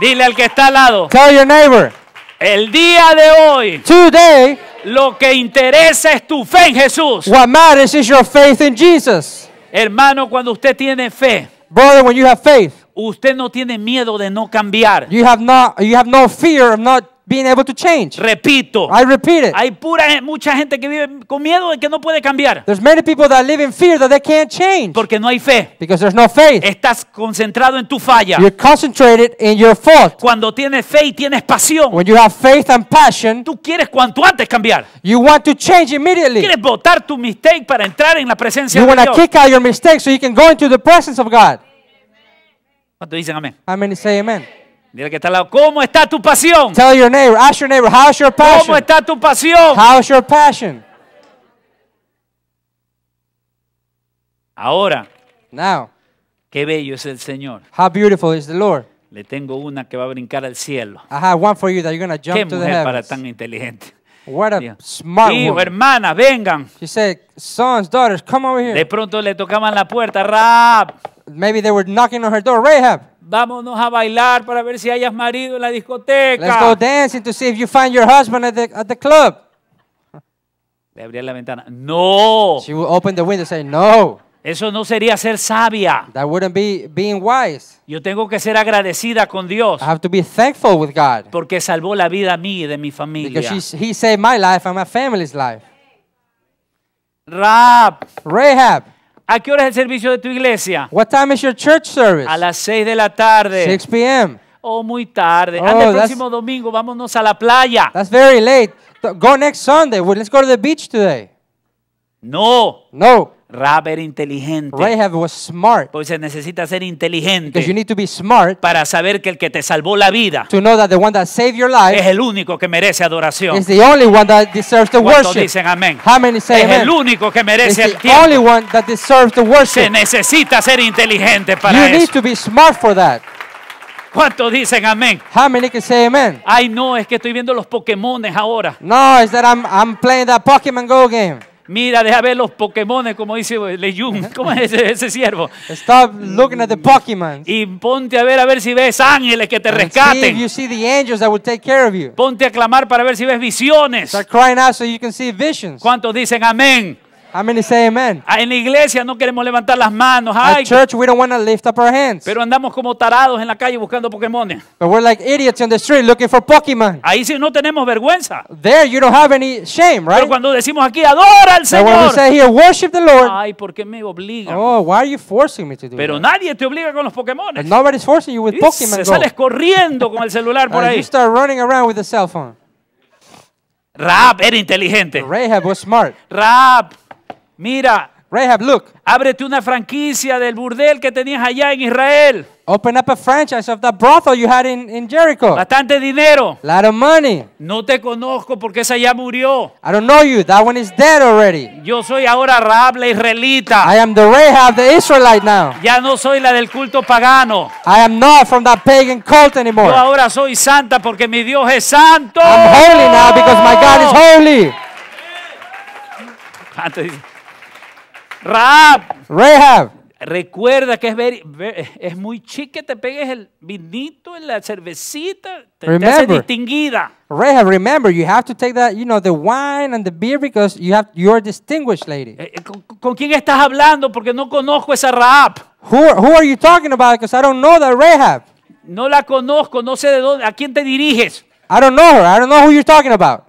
Dile al que está al lado. Tell your neighbor. El día de hoy. Today. Lo que interesa es tu fe en Jesús. What matters is your faith in Jesus. Hermano, cuando usted tiene fe. Brother, when you have faith. Usted no tiene miedo de no cambiar. You have not, you have no fear of not being able to change. Repito. I repeat it. Hay pura mucha gente que vive con miedo de que no puede cambiar. There's many people that live in fear that they can't change. Porque no hay fe. Because there's no faith. Estás concentrado en tu falla. You're concentrated in your fault. Cuando tienes fe y tienes pasión. When you have faith and passion. Tú quieres cuanto antes cambiar. You want to change immediately. Quieres botar tu mistake para entrar en la presencia you de Dios. You want to kick out your mistake so you can go into the presence of God. ¿Cuántos dicen amén? How many say amen? Dile que está al lado, ¿cómo está tu pasión? Tell your neighbor, ask your neighbor, how's your passion? ¿Cómo está tu pasión? How's your passion? Ahora. Now. Qué bello es el Señor. How beautiful is the Lord. Le tengo una que va a brincar al cielo. I have one for you that you're going to jump to the heavens. Qué mujer para tan inteligente. What a smart smart Hijo, hermana, vengan. She said, sons, daughters, come over here. De pronto le tocaban la puerta, Rap. Maybe they were knocking on her door, Rahab. Vámonos a bailar para ver si hayas marido en la discoteca. Let's go dancing to see if you find your husband at the, at the club. Le la ventana. No. She would open the window and say, no. Eso no sería ser sabia. That wouldn't be being wise. Yo tengo que ser agradecida con Dios. I have to be thankful with God. Porque salvó la vida a mí y de mi familia. Because he saved my life and my family's life. Rahab. Rahab. ¿A qué hora es el servicio de tu iglesia? What time is your church service? A las 6 de la tarde. 6 p.m. Oh, muy tarde. Oh, Anda el próximo domingo, vámonos a la playa. That's very late. Go next Sunday. Let's go to the beach today. No. No. Rahab era inteligente. Rahab was smart. Pues se necesita ser inteligente. Because you need to be smart para saber que el que te salvó la vida to know that the one that saved your life es el único que merece adoración. Is the only one that deserves the worship. dicen amén? How many say es el único que merece It's el the only one that deserves the worship. Se necesita ser inteligente para you eso. You need to be smart for that. ¿Cuántos dicen amén? How many can say amen? Ay, no, es que estoy viendo los Pokémones ahora. No, is that I'm, I'm playing that Pokémon Go game. Mira, deja ver los Pokémones, como dice Leyun. ¿Cómo es ese, ese siervo? Stop looking at the Pokémon. Y ponte a ver a ver si ves ángeles que te rescaten. See you see the angels that will take care of you. Ponte a clamar para ver si ves visiones. Start crying out so you can see visions. ¿Cuántos dicen amén? How many say amen? Ah, en la iglesia no queremos levantar las manos. Ay, At church, we don't want to lift up our hands. Pero andamos como tarados en la calle buscando Pokémon. But we're like idiots on the street looking for Pokémon. Ahí sí no tenemos vergüenza. There you don't have any shame, right? Pero cuando decimos aquí adora al Señor. But when we say here worship the Lord. Ay, ¿por qué me obligan? Oh, why are you forcing me to do Pero nadie te obliga con los No But nobody's forcing you with Pokémon. Se sales corriendo con el celular por uh, ahí. You start running around with the cell phone. Rap era inteligente. Rahab was smart. Rap. Mira, Rahab, look. Ábrete una franquicia del burdel que tenías allá en Israel. Open up a franchise of that brothel you had in, in Jericho. Bastante dinero. Lot of money. No te conozco porque esa ya murió. I don't know you. That one is dead already. Yo soy ahora Rahab la israelita. I am the Rahab the Israelite now. Ya no soy la del culto pagano. I am not from that pagan cult anymore. Yo ahora soy santa porque mi Dios es santo. I'm holy now because my God is holy. Raab. Rahab. Recuerda que es, es muy chique te pegues el vinito en la cervecita, te, remember, hace distinguida. Rahab, remember, you have to take that, you know, the wine and the beer because you have you're distinguished lady. Eh, eh, ¿Con, quién estás hablando? Porque no conozco esa Rahab. Who, who are you talking about? Because I don't know that Rahab. No la conozco, no sé de dónde, a quién te diriges. I don't know her. I don't know who you're talking about.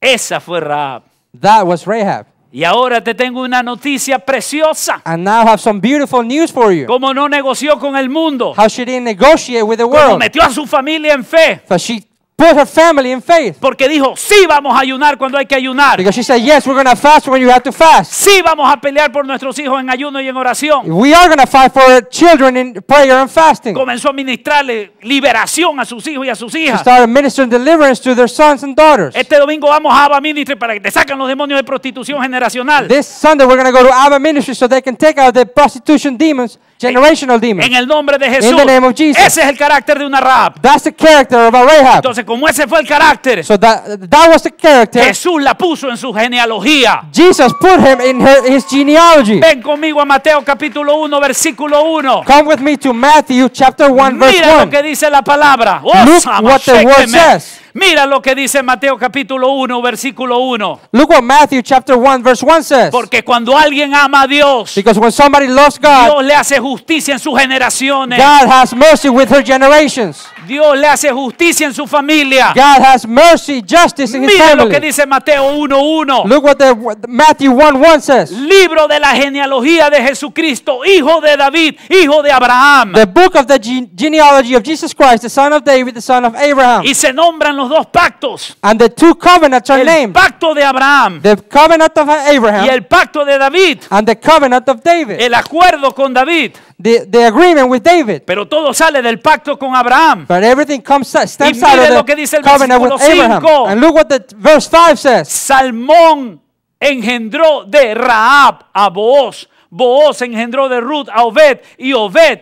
Esa fue Rahab. That was Rahab. Y ahora te tengo una noticia preciosa. And now I have some beautiful news for you. Como no negoció con el mundo. How she didn't negotiate with the world. Como metió a su familia en fe. So she Put her family in faith. Porque dijo, sí vamos a ayunar cuando hay que ayunar. Because she said, yes, we're going to fast when you have to fast. Sí vamos a pelear por nuestros hijos en ayuno y en oración. We are going to fight for our children in prayer and fasting. Comenzó a ministrarle liberación a sus hijos y a sus hijas. She started ministering deliverance to their sons and daughters. Este domingo vamos a Abba Ministry para que te sacan los demonios de prostitución generacional. This Sunday we're going to go to Abba Ministry so they can take out the prostitution demons. Generational demons. En el nombre de Jesús. In the name of Jesus. Ese es el carácter de una Rahab. That's the character of a Rahab. Entonces como ese fue el carácter, so that, that was the character, Jesús la puso en su genealogía. Jesus put him in her, his genealogy. Ven conmigo a Mateo capítulo 1 versículo 1. Come with me to Matthew chapter 1 verse 1. Mira lo que dice la palabra. Look what the word says. Mira lo que dice Mateo capítulo 1, versículo 1. Look what Matthew chapter 1 verse 1 says. Porque cuando alguien ama a Dios, somebody loves God, Dios le hace justicia en sus generaciones. God has mercy with her generations. Dios le hace justicia en su familia. God has mercy, justice in Mira his family. lo que dice Mateo 1:1. Look what the, 1 Matthew says. Libro de la genealogía de Jesucristo, hijo de David, hijo de Abraham. The book of the genealogy of Jesus Christ, the son of David, the son of Abraham. Y se nombran los los dos pactos. And the two covenants are el named. pacto de Abraham. The covenant of Abraham. Y el pacto de David. And the covenant of David. El acuerdo con David. The, the agreement with David. Pero todo sale del pacto con Abraham. But everything comes stems out of lo que dice el versículo 5. And look what the verse 5 says. Salmón engendró de Raab a Booz. Booz engendró de Ruth a Obed y Obed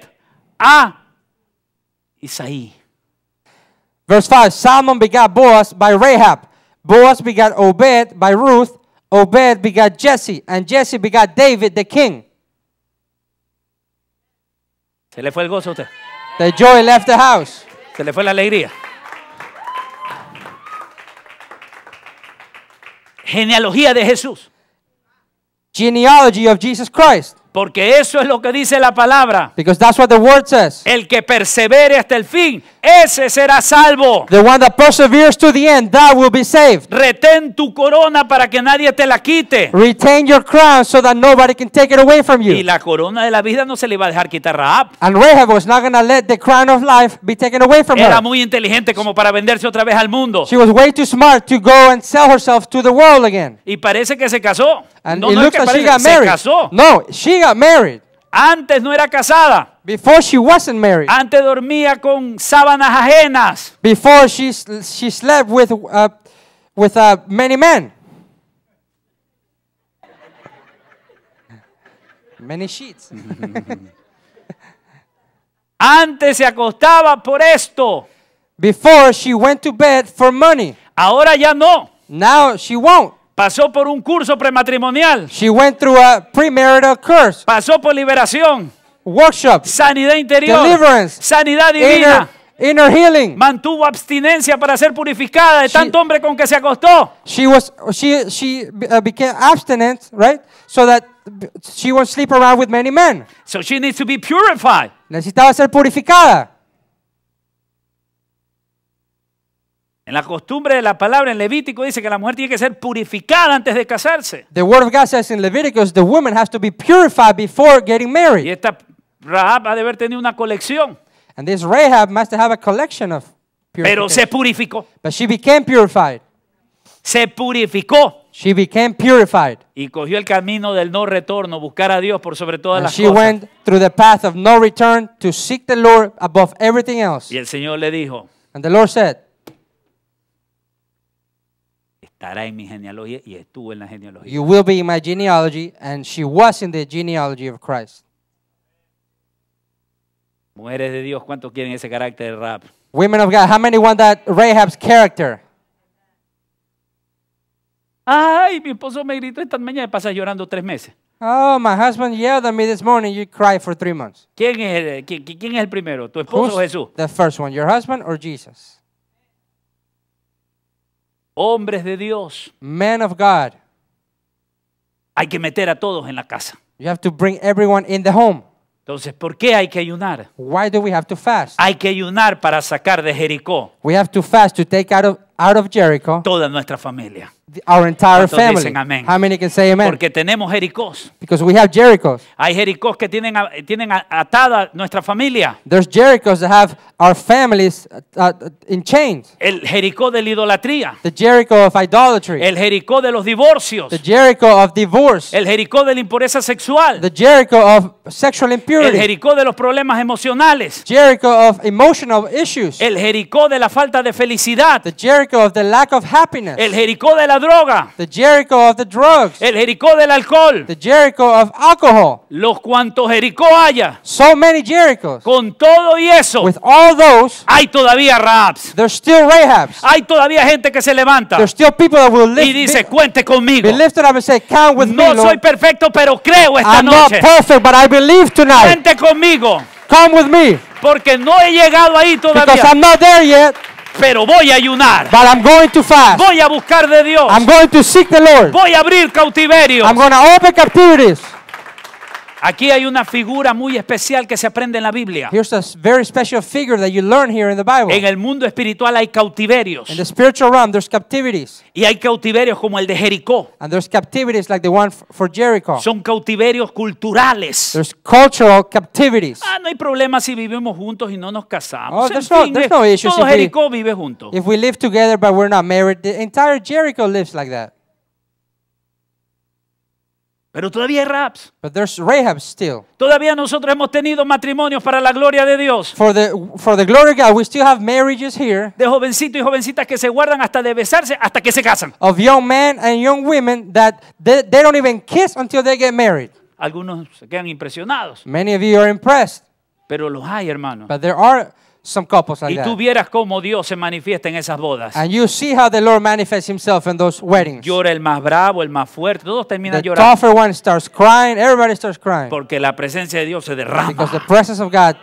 a Isaí. Verse 5 Salmon begat Boaz by Rahab. Boaz begat Obed by Ruth. Obed begat Jesse. And Jesse begat David the king. Se le fue el gozo usted. The joy left the house. Se le fue la alegría. Genealogía de Jesús. Genealogy of Jesus Christ. Porque eso es lo que dice la palabra. Because that's what the word says. El que persevere hasta el fin, ese será salvo. The one that perseveres to the end, that will be saved. Retén tu corona para que nadie te la quite. Retain your crown so that nobody can take it away from you. Y la corona de la vida no se le iba a dejar quitar Raab. And Rahab was not going to let the crown of life be taken away from Era her. Era muy inteligente como para venderse otra vez al mundo. She was way too smart to go and sell herself to the world again. Y parece que se casó. And no, it no looks es que like she got married. Se casó. No, she got married. Antes no era casada. Before she wasn't married. Antes dormía con sábanas ajenas. Before she, she slept with, uh, with uh, many men. Many sheets. Antes se acostaba por esto. Before she went to bed for money. Ahora ya no. Now she won't. Pasó por un curso prematrimonial. She went through a premarital curse. Pasó por liberación. Workshop. Sanidad interior. Deliverance. Sanidad divina. Inner, healing. Mantuvo abstinencia para ser purificada de she, tanto hombre con que se acostó. She was she she uh, became abstinent, right? So that she won't sleep around with many men. So she needs to be purified. Necesitaba ser purificada. En la costumbre de la palabra en Levítico dice que la mujer tiene que ser purificada antes de casarse. The word of God says in Leviticus the woman has to be purified before getting married. Y esta Rahab ha de haber tenido una colección. And this Rahab must have a collection of Pero se purificó. But she became purified. Se purificó. She became purified. Y cogió el camino del no retorno, buscar a Dios por sobre todas And she Went through the path of no return to seek the Lord above everything else. Y el Señor le dijo. And the Lord said estará en mi genealogía y estuvo en la genealogía. You will be in my genealogy and she was in the genealogy of Christ. Mujeres de Dios, ¿cuántos quieren ese carácter de rap? Women of God, how many want that Rahab's character? Ay, mi esposo me gritó esta mañana y pasas llorando tres meses. Oh, my husband yelled at me this morning. You cried for three months. ¿Quién es el, quién, quién es el primero? ¿Tu esposo Who's o Jesús? The first one, your husband or Jesus? Hombres de Dios. Men of God. Hay que meter a todos en la casa. You have to bring everyone in the home. Entonces, ¿por qué hay que ayunar? Why do we have to fast? Hay que ayunar para sacar de Jericó. We have to fast to take out of, out of Jericho. Toda nuestra familia our entire family. dicen How many can say amen? Porque tenemos Jericos. Because we have Jerichos. Hay Jericos que tienen, tienen atada nuestra familia. There's Jerichos that have our families uh, uh, in chains. El Jericó de la idolatría. The Jericho of idolatry. El Jericó de los divorcios. The Jericho of divorce. El Jericó de la impureza sexual. The Jericho of sexual impurity. El Jericó de los problemas emocionales. Jericho of emotional issues. El Jericó de la falta de felicidad. The Jericho of the lack of happiness. El Jericó de la droga. The Jericho of the drugs. El Jericó del alcohol. The Jericho of alcohol. Los cuantos Jericó haya. So many Jerichos. Con todo y eso. With all those. Hay todavía Rahabs. There's still Rahabs. Hay todavía gente que se levanta. There's still people that will lift, y dice, "Cuente conmigo." he lifted up and say, "Count with no me." No soy perfecto, pero creo esta noche. I'm not perfect, but I believe tonight. Cuente conmigo. Come with me. Porque no he llegado ahí todavía. Because I'm not there yet pero voy a ayunar. But I'm going to fast. Voy a buscar de Dios. I'm going to seek the Lord. Voy a abrir cautiverios. I'm going to open captivities. Aquí hay una figura muy especial que se aprende en la Biblia. Here's a very special figure that you learn here in the Bible. En el mundo espiritual hay cautiverios. In the spiritual realm there's captivities. Y hay cautiverios como el de Jericó. And there's captivities like the one for Jericho. Son cautiverios culturales. There's cultural captivities. Ah, no hay problema si vivimos juntos y no nos casamos. Oh, there's fin, no, there's no eh, issues todo Jericó we, vive junto. If we live together but we're not married, the entire Jericho lives like that. Pero todavía hay raps. But there's Rahab still. Todavía nosotros hemos tenido matrimonios para la gloria de Dios. For the, for the glory of God, we still have marriages here. De jovencitos y jovencitas que se guardan hasta de besarse, hasta que se casan. Of young men and young women that they, they don't even kiss until they get married. Algunos se quedan impresionados. Many of you are impressed. Pero los hay, hermanos. But there are some couples like y tú that. vieras cómo Dios se manifiesta en esas bodas. And you see how the Lord manifests himself in those weddings. Llora el más bravo, el más fuerte, todos terminan the llorando. tougher one starts crying, everybody starts crying. Porque la presencia de Dios se derrama. Because the presence of God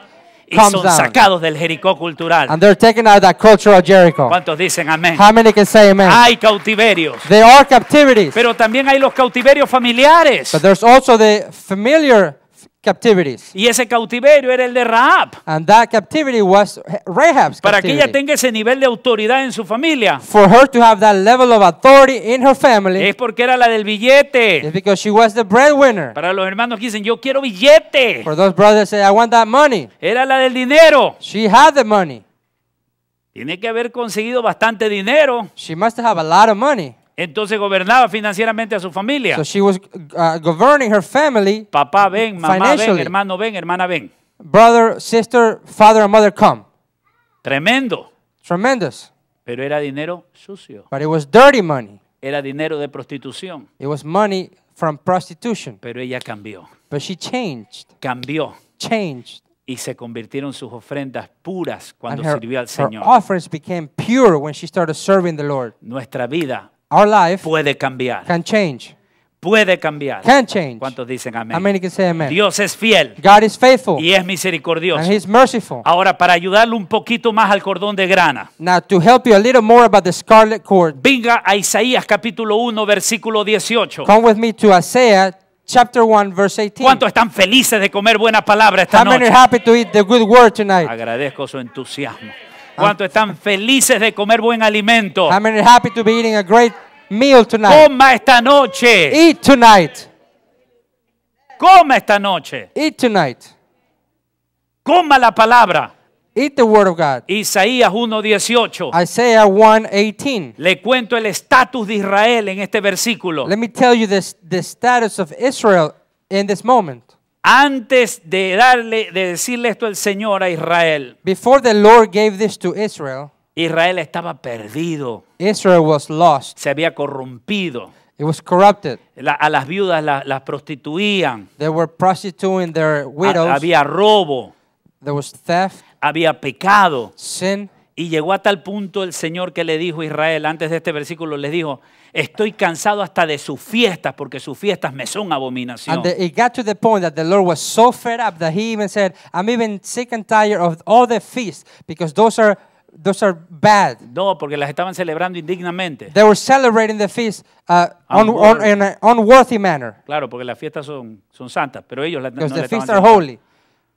y comes son down. sacados del Jericó cultural. And they're taken out of that cultural Jericho. ¿Cuántos dicen amén? How many can say amen? Hay cautiverios. There are captivities. Pero también hay los cautiverios familiares. But there's also the familiar captivities. Y ese cautiverio era el de Rahab. And that captivity was Rahab's captivity. Para que ella tenga ese nivel de autoridad en su familia. For her to have that level of authority in her family Es porque era la del billete. billete. because she was the breadwinner. Para los hermanos que dicen, yo quiero billete. For those brothers say, I want that money. Era la del dinero. She had the money. Tiene que haber conseguido bastante dinero She must have a lot of money entonces gobernaba financieramente a su familia. So she was uh, governing her family. Papá ven, mamá ven, hermano ven, hermana ven. Brother, sister, father and mother come. Tremendo. Tremendous. Pero era dinero sucio. But it was dirty money. Era dinero de prostitución. It was money from prostitution. Pero ella cambió. But she changed. Cambió. Changed. Y se convirtieron sus ofrendas puras cuando sirvió al Señor. became pure when she started serving the Lord. Nuestra vida Our life puede cambiar. Can change. Puede cambiar. Can change. ¿Cuántos dicen amén? How many can say amen? Dios es fiel. God is faithful. Y es misericordioso. And he's merciful. Ahora para ayudarle un poquito más al cordón de grana. Now to help you a little more about the scarlet cord. Venga a Isaías capítulo 1 versículo 18. Come with me to Isaiah chapter 1 verse 18. ¿Cuántos están felices de comer buena palabra esta How noche? How many are happy to eat the good word tonight? Agradezco su entusiasmo. Cuánto están felices de comer buen alimento? How many happy to be eating a great meal tonight? Coma esta noche. Eat tonight. Coma esta noche. Eat tonight. Coma la palabra. Eat the word of God. Isaías 1:18. Isaiah 1:18. Le cuento el estatus de Israel en este versículo. Let me tell you this, the status of Israel in this moment antes de darle de decirle esto al Señor a Israel. Before the Lord gave this to Israel, Israel estaba perdido. Israel was lost. Se había corrompido. It was corrupted. a las viudas la, las prostituían. They were prostituting their widows. había robo. There was theft. Había pecado. Sin. Y llegó a tal punto el Señor que le dijo a Israel, antes de este versículo, les dijo, estoy cansado hasta de sus fiestas, porque sus fiestas me son abominación. And the, it got to the point that the Lord was so fed up that he even said, I'm even sick and tired of all the feasts, because those are Those are bad. No, porque las estaban celebrando indignamente. They were celebrating the feast uh, in an unworthy manner. Claro, porque las fiestas son, son santas, pero ellos la, no the feasts are holy,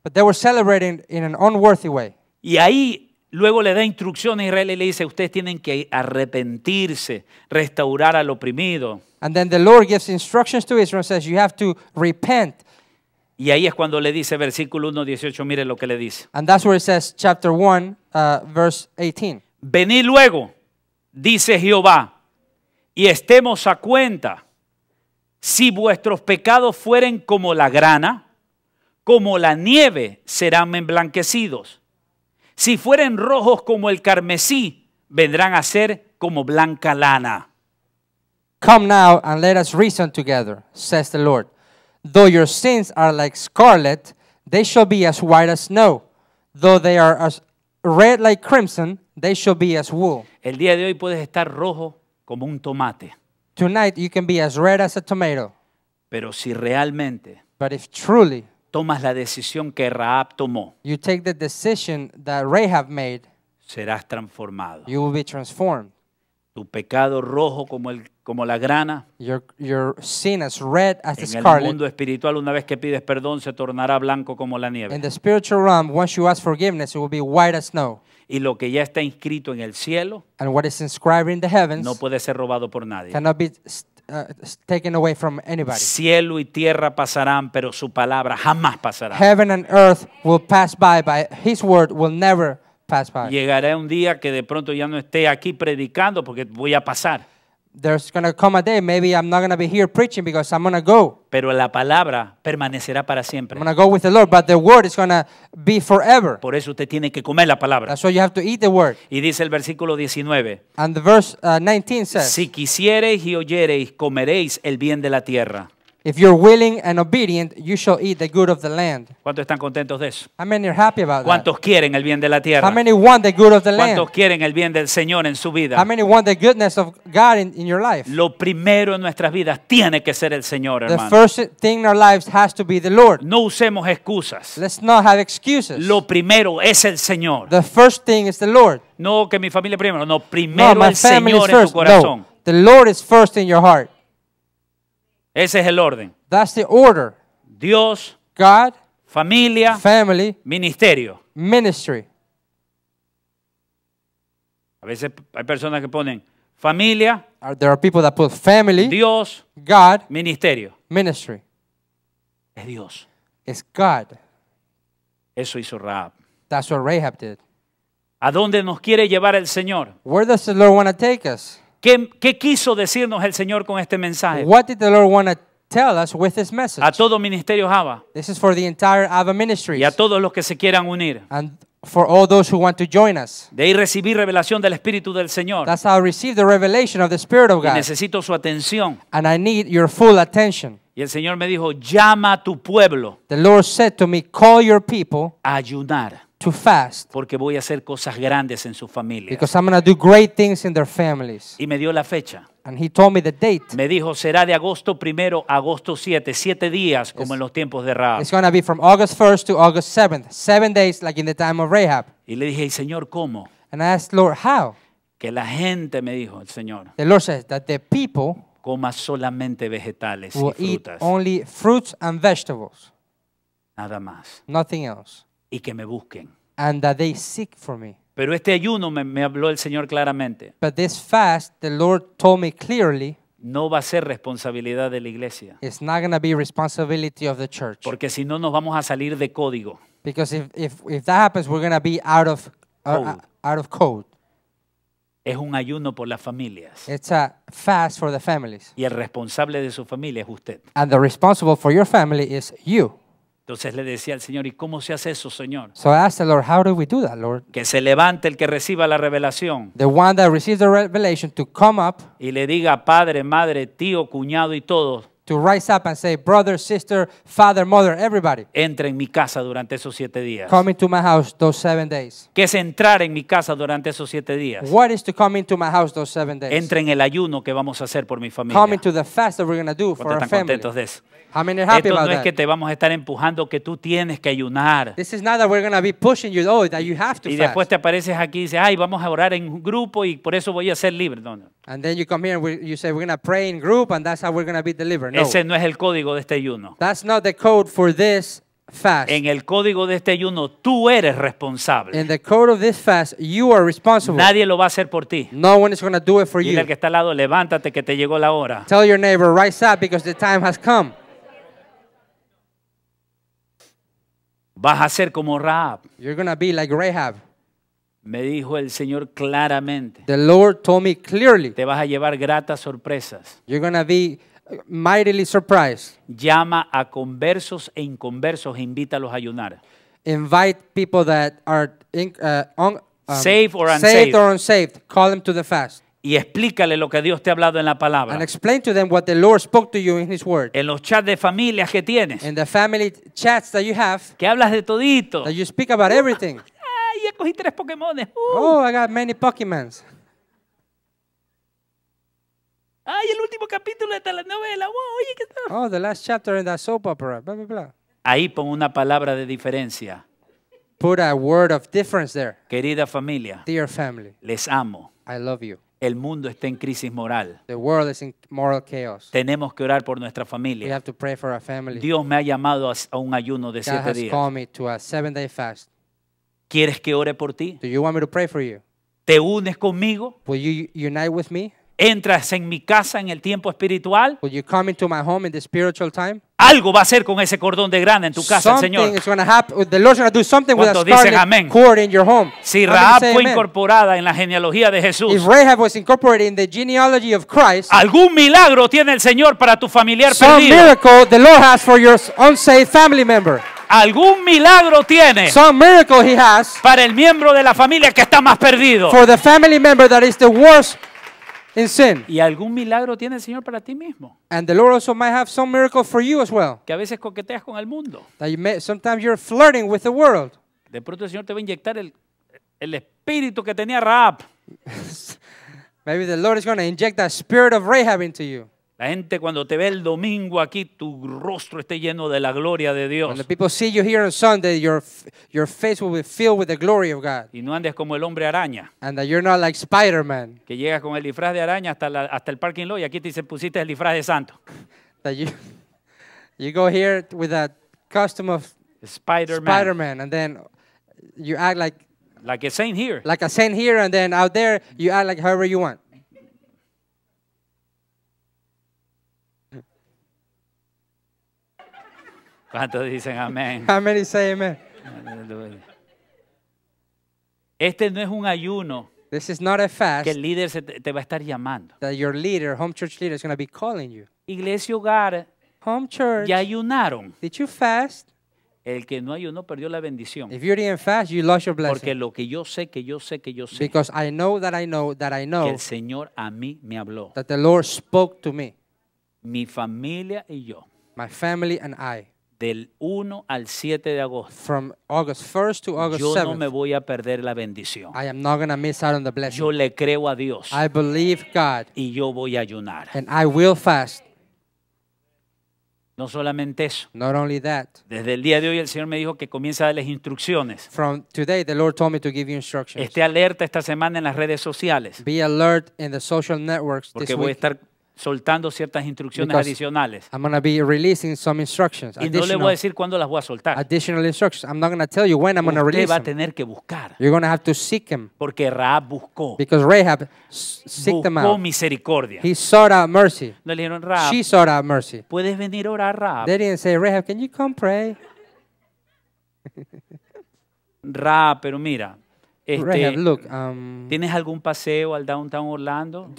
but they were celebrating in an unworthy way. Y ahí Luego le da instrucciones a Israel y le dice, ustedes tienen que arrepentirse, restaurar al oprimido. And then the Lord gives instructions to Israel says, you have to repent. Y ahí es cuando le dice, versículo 1, 18, mire lo que le dice. And that's where it says, chapter 1, uh, verse 18. Venid luego, dice Jehová, y estemos a cuenta, si vuestros pecados fueren como la grana, como la nieve serán emblanquecidos Si fueren rojos como el carmesí, vendrán a ser como blanca lana. Come now and let us reason together, says the Lord. Though your sins are like scarlet, they shall be as white as snow. Though they are as red like crimson, they shall be as wool. El día de hoy puedes estar rojo como un tomate. Tonight you can be as red as a tomato. Pero si realmente But if truly tomas la decisión que Rahab tomó, you take the decision that Rahab made, serás transformado. you will be transformed. Tu pecado rojo como, el, como la grana Your, your sin is red as the en el mundo espiritual una vez que pides perdón se tornará blanco como la nieve. In the spiritual realm, once you ask forgiveness, it will be white as snow. y lo que ya está inscrito en el cielo And what is inscribed in the heavens no puede ser robado por nadie. cannot be Uh, taken away from anybody. Cielo y tierra pasarán, pero su palabra jamás pasará. Heaven and earth will pass by, but his word will never pass by. Llegará un día que de pronto ya no esté aquí predicando porque voy a pasar there's going to come a day maybe I'm not going to be here preaching because I'm going to go. Pero la palabra permanecerá para siempre. I'm going to go with the Lord, but the word is going to be forever. Por eso usted tiene que comer la palabra. That's why you have to eat the word. Y dice el versículo 19. And the verse 19 uh, says, Si quisiereis y oyereis, comeréis el bien de la tierra. If you're willing and obedient, you shall eat the good of the land. ¿Cuántos están contentos de eso? How many are happy about that? ¿Cuántos quieren el bien de la tierra? How many want the good of the land? ¿Cuántos quieren el bien del Señor en su vida? How many want the goodness of God in, in your life? Lo primero en nuestras vidas tiene que ser el Señor, hermano. The first thing in our lives has to be the Lord. No usemos excusas. Let's not have excuses. Lo primero es el Señor. The first thing is the Lord. No que mi familia primero, no, primero no, el Señor en tu corazón. No, the Lord is first in your heart. Ese es el orden. That's the order. Dios, God, familia, family, ministerio. Ministry. A veces hay personas que ponen familia. There are people that put family, Dios, God, ministerio. Ministry. Es Dios. It's God. Eso hizo Rahab. That's what Rahab did. ¿A dónde nos quiere llevar el Señor? Where does the Lord want to take us? ¿Qué, ¿Qué, quiso decirnos el Señor con este mensaje? What did the Lord want to tell us with this message? A todo ministerio Java. This is for the entire Ava ministry. Y a todos los que se quieran unir. And for all those who want to join us. De ahí recibí revelación del Espíritu del Señor. That's how I received the revelation of the Spirit of God. Y necesito su atención. And I need your full attention. Y el Señor me dijo, llama a tu pueblo. The Lord said to me, call your people. A ayunar too fast porque voy a hacer cosas grandes en su familia. because I'm going to do great things in their families. Y me dio la fecha. And he told me the date. Me dijo, será de agosto primero a agosto 7, siete días como en los tiempos de Rahab. It's going to be from August 1st to August 7th, seven days like in the time of Rahab. Y le dije, "Y, Señor, ¿cómo? And I asked Lord, how? Que la gente, me dijo el Señor, The Lord says that the people coma solamente vegetales y will eat only fruits and vegetables, nada más. nothing else y que me busquen. And that they seek for me. Pero este ayuno me, me habló el Señor claramente. But this fast, the Lord told me clearly, no va a ser responsabilidad de la iglesia. It's not gonna be responsibility of the church. Porque si no nos vamos a salir de código. Because if, if, if that happens, we're gonna be out of, uh, uh out of code. Es un ayuno por las familias. It's a fast for the families. Y el responsable de su familia es usted. And the responsible for your family is you. Entonces le decía al Señor, ¿y cómo se hace eso, Señor? Que se levante el que reciba la revelación. The Y le diga, padre, madre, tío, cuñado y todos to rise up and say, brother, sister, father, mother, everybody, Entra en mi casa durante esos siete días. come into my house those seven days. ¿Qué es entrar en mi casa durante esos siete días? What is to come into my house those seven days? Entra en el ayuno que vamos a hacer por mi familia. Come into the fast that we're going to do for ¿Cuántos our están contentos de eso? Esto no es que te vamos a estar empujando que tú tienes que ayunar. This is not that we're going to be pushing you, oh, that you have to Y después te apareces aquí y dices, ay, vamos a orar en grupo y por eso voy a ser libre. No, no. And then you come here and we, you say, we're going to pray in group and that's how we're going to be delivered. Ese no es el código de este ayuno. That's not the code for this fast. En el código de este ayuno tú eres responsable. In the code of this fast, you are responsible. Nadie lo va a hacer por ti. No one is going to do it for Dile you. al que está al lado, levántate que te llegó la hora. Tell your neighbor, rise up because the time has come. Vas a ser como Rahab. You're going to be like Rahab. Me dijo el Señor claramente. The Lord told me clearly. Te vas a llevar gratas sorpresas. You're going to be mightily surprised. Llama a conversos e inconversos e invítalos a ayunar. Invite people that are in, uh, un, um, saved or unsaved. Saved or unsaved. Call them to the fast. Y explícale lo que Dios te ha hablado en la palabra. And explain to them what the Lord spoke to you in His Word. En los chats de familias que tienes. In the family chats that you have. Que hablas de todito. That you speak about everything. Ay, ya cogí tres Pokémones. Uh. Oh, I got many Pokémons. ¡Ay, el último capítulo de la novela. ¡Wow! Oye, ¿qué tal? Oh, the last chapter in the soap opera. Bla, bla, bla. Ahí pon una palabra de diferencia. Put a word of difference there. Querida familia. Dear family. Les amo. I love you. El mundo está en crisis moral. The world is in moral chaos. Tenemos que orar por nuestra familia. We have to pray for our family. Dios me ha llamado a un ayuno de God siete has días. Called me to a seven day fast. ¿Quieres que ore por ti? Do you want me to pray for you? ¿Te unes conmigo? Will you unite with me? entras en mi casa en el tiempo espiritual, Will you come into my home in the spiritual time? algo va a hacer con ese cordón de grana en tu casa, el Señor. Something is gonna happen. with a ¿Cuántos dicen amén? in your home. Si Rahab fue amen? incorporada en la genealogía de Jesús, If Rahab was incorporated in the genealogy of Christ, algún milagro tiene el Señor para tu familiar some perdido. miracle the Lord has for your unsaved family member. Algún milagro tiene Some miracle he has para el miembro de la familia que está más perdido. for the family member that is the worst in sin. ¿Y algún milagro tiene el Señor para ti mismo? And the Lord also might have some miracle for you as well. Que a veces coqueteas con el mundo. That you may, sometimes you're flirting with the world. De pronto el Señor te va a inyectar el, el espíritu que tenía Rahab. Maybe the Lord is going to inject that spirit of Rahab into you. La gente cuando te ve el domingo aquí, tu rostro esté lleno de la gloria de Dios. When the people see you here on Sunday, your your face will be filled with the glory of God. Y no andes como el hombre araña. And that you're not like Spider-Man. Que llegas con el disfraz de araña hasta, la, hasta el parking lot y aquí te dicen pusiste el disfraz de santo. That you, you go here with that costume of Spider-Man. Spider-Man and then you act like like a saint here. Like a saint here and then out there you act like however you want. ¿Cuántos dicen amén? Amén y say amén. Este no es un ayuno. This is not a fast. Que el líder te, te va a estar llamando. That your leader, home church leader, is going to be calling you. Iglesia hogar. Home church. Ya ayunaron. Did you fast? El que no ayunó perdió la bendición. If you didn't fast, you lost your blessing. Porque lo que yo sé, que yo sé, que yo sé. Because I know that I know that I know. Que el Señor a mí me habló. That the Lord spoke to me. Mi familia y yo. My family and I del 1 al 7 de agosto. From August 1st to August 7th. Yo no me voy a perder la bendición. I am not gonna miss out on the blessing. Yo le creo a Dios. I believe God. Y yo voy a ayunar. And I will fast. No solamente eso. Not only that. Desde el día de hoy el Señor me dijo que comienza a darles instrucciones. From today the Lord told me to give you instructions. Esté alerta esta semana en las redes sociales. Be alert in the social networks Porque this voy a estar soltando ciertas instrucciones Because adicionales. I'm going to be releasing some instructions. Y no le voy a decir cuándo las voy a soltar. Additional instructions. I'm not going to tell you when I'm going to release. Usted va a tener que buscar. You're going to have to seek him. Porque Rahab buscó. Because Rahab seek them out. Buscó misericordia. He sought out mercy. No le dijeron Rahab. She sought out mercy. Puedes venir a orar, Rahab. They didn't say Rahab, can you come pray? Rahab, pero mira, este, look, um, ¿Tienes algún paseo al downtown Orlando?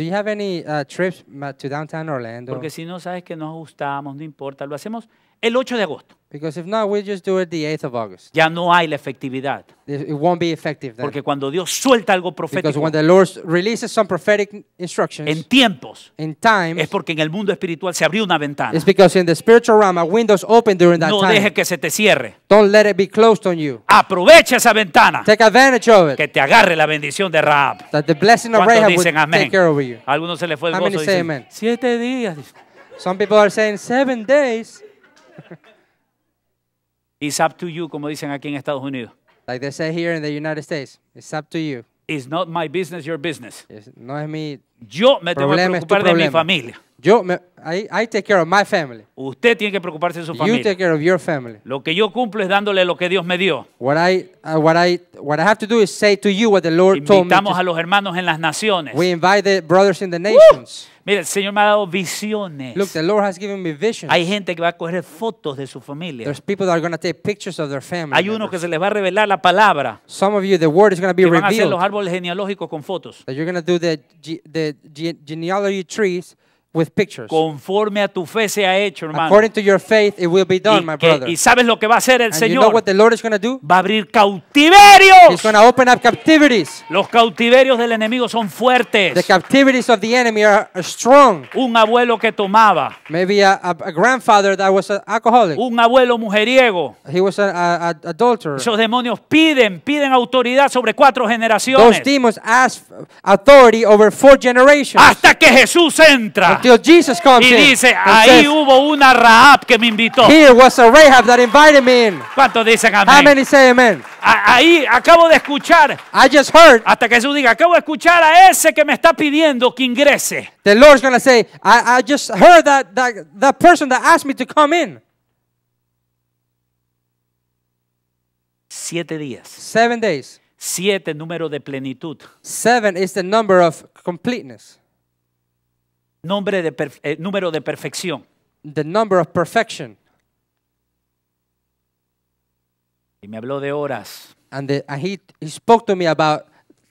Porque si no sabes que nos gustamos no importa, lo hacemos el 8 de agosto. Because if not, we just do it the 8th of August. Ya no hay la efectividad. It won't be effective then. Porque cuando Dios suelta algo profético, Because when the Lord releases some prophetic instructions en tiempos, in time, es porque en el mundo espiritual se abrió una ventana. it's because in the spiritual realm a window's open during that No time. que se te cierre. Don't let it be closed on you. Aprovecha esa ventana. Take advantage of it. Que te agarre la bendición de Raab. That the blessing of ¿Cuántos Rahab will take care of you. algunos se le fue el gozo. y dicen, amén? Siete días. Some people are saying seven days. It's up to you, como dicen aquí en Estados Unidos. Like they say here in the United States, it's up to you. It's not my business, your business. No es mi Yo me tengo que preocupar de mi familia. Yo me, I, I, take care of my family. Usted tiene que preocuparse de su familia. You take care of your family. Lo que yo cumplo es dándole lo que Dios me dio. What I, uh, what I, what I have to do is say to you what the Lord Invitamos told me. Invitamos a los hermanos en las naciones. We invite the brothers in the nations. mira, el Señor me ha dado visiones. Look, the Lord has given me visions. Hay gente que va a coger fotos de su familia. There's people that are going to take pictures of their family. Hay uno members. que se les va a revelar la palabra. Some of you, the word is going to be revealed. que Van a hacer los árboles genealógicos con fotos. That you're going to do the, the genealogy trees with pictures. Conforme a tu fe se ha hecho, hermano. According to your faith, it will be done, y, my que, brother. Y sabes lo que va a hacer el And Señor. You know what the Lord is going to do? Va a abrir cautiverios. He's to open up captivities. Los cautiverios del enemigo son fuertes. The captivities of the enemy are strong. Un abuelo que tomaba. Maybe a, a, a grandfather that was an alcoholic. Un abuelo mujeriego. He was an a, adulterer. Esos demonios piden, piden autoridad sobre cuatro generaciones. Those demons ask authority over four generations. Hasta que Jesús entra. Jesus comes y dice, ahí hubo una Rahab que me invitó. Here was a Rahab that invited me in. ¿Cuántos dicen amén? How many say amen? ahí acabo de escuchar. I just heard. Hasta que Jesús diga, acabo de escuchar a ese que me está pidiendo que ingrese. The Lord's going say, I, I just heard that, that that person that asked me to come in. Siete días. Seven days. Siete número de plenitud. Seven is the number of completeness. Nombre de eh, número de perfección. The number of perfection. Y me habló de horas. And, he, he spoke to me about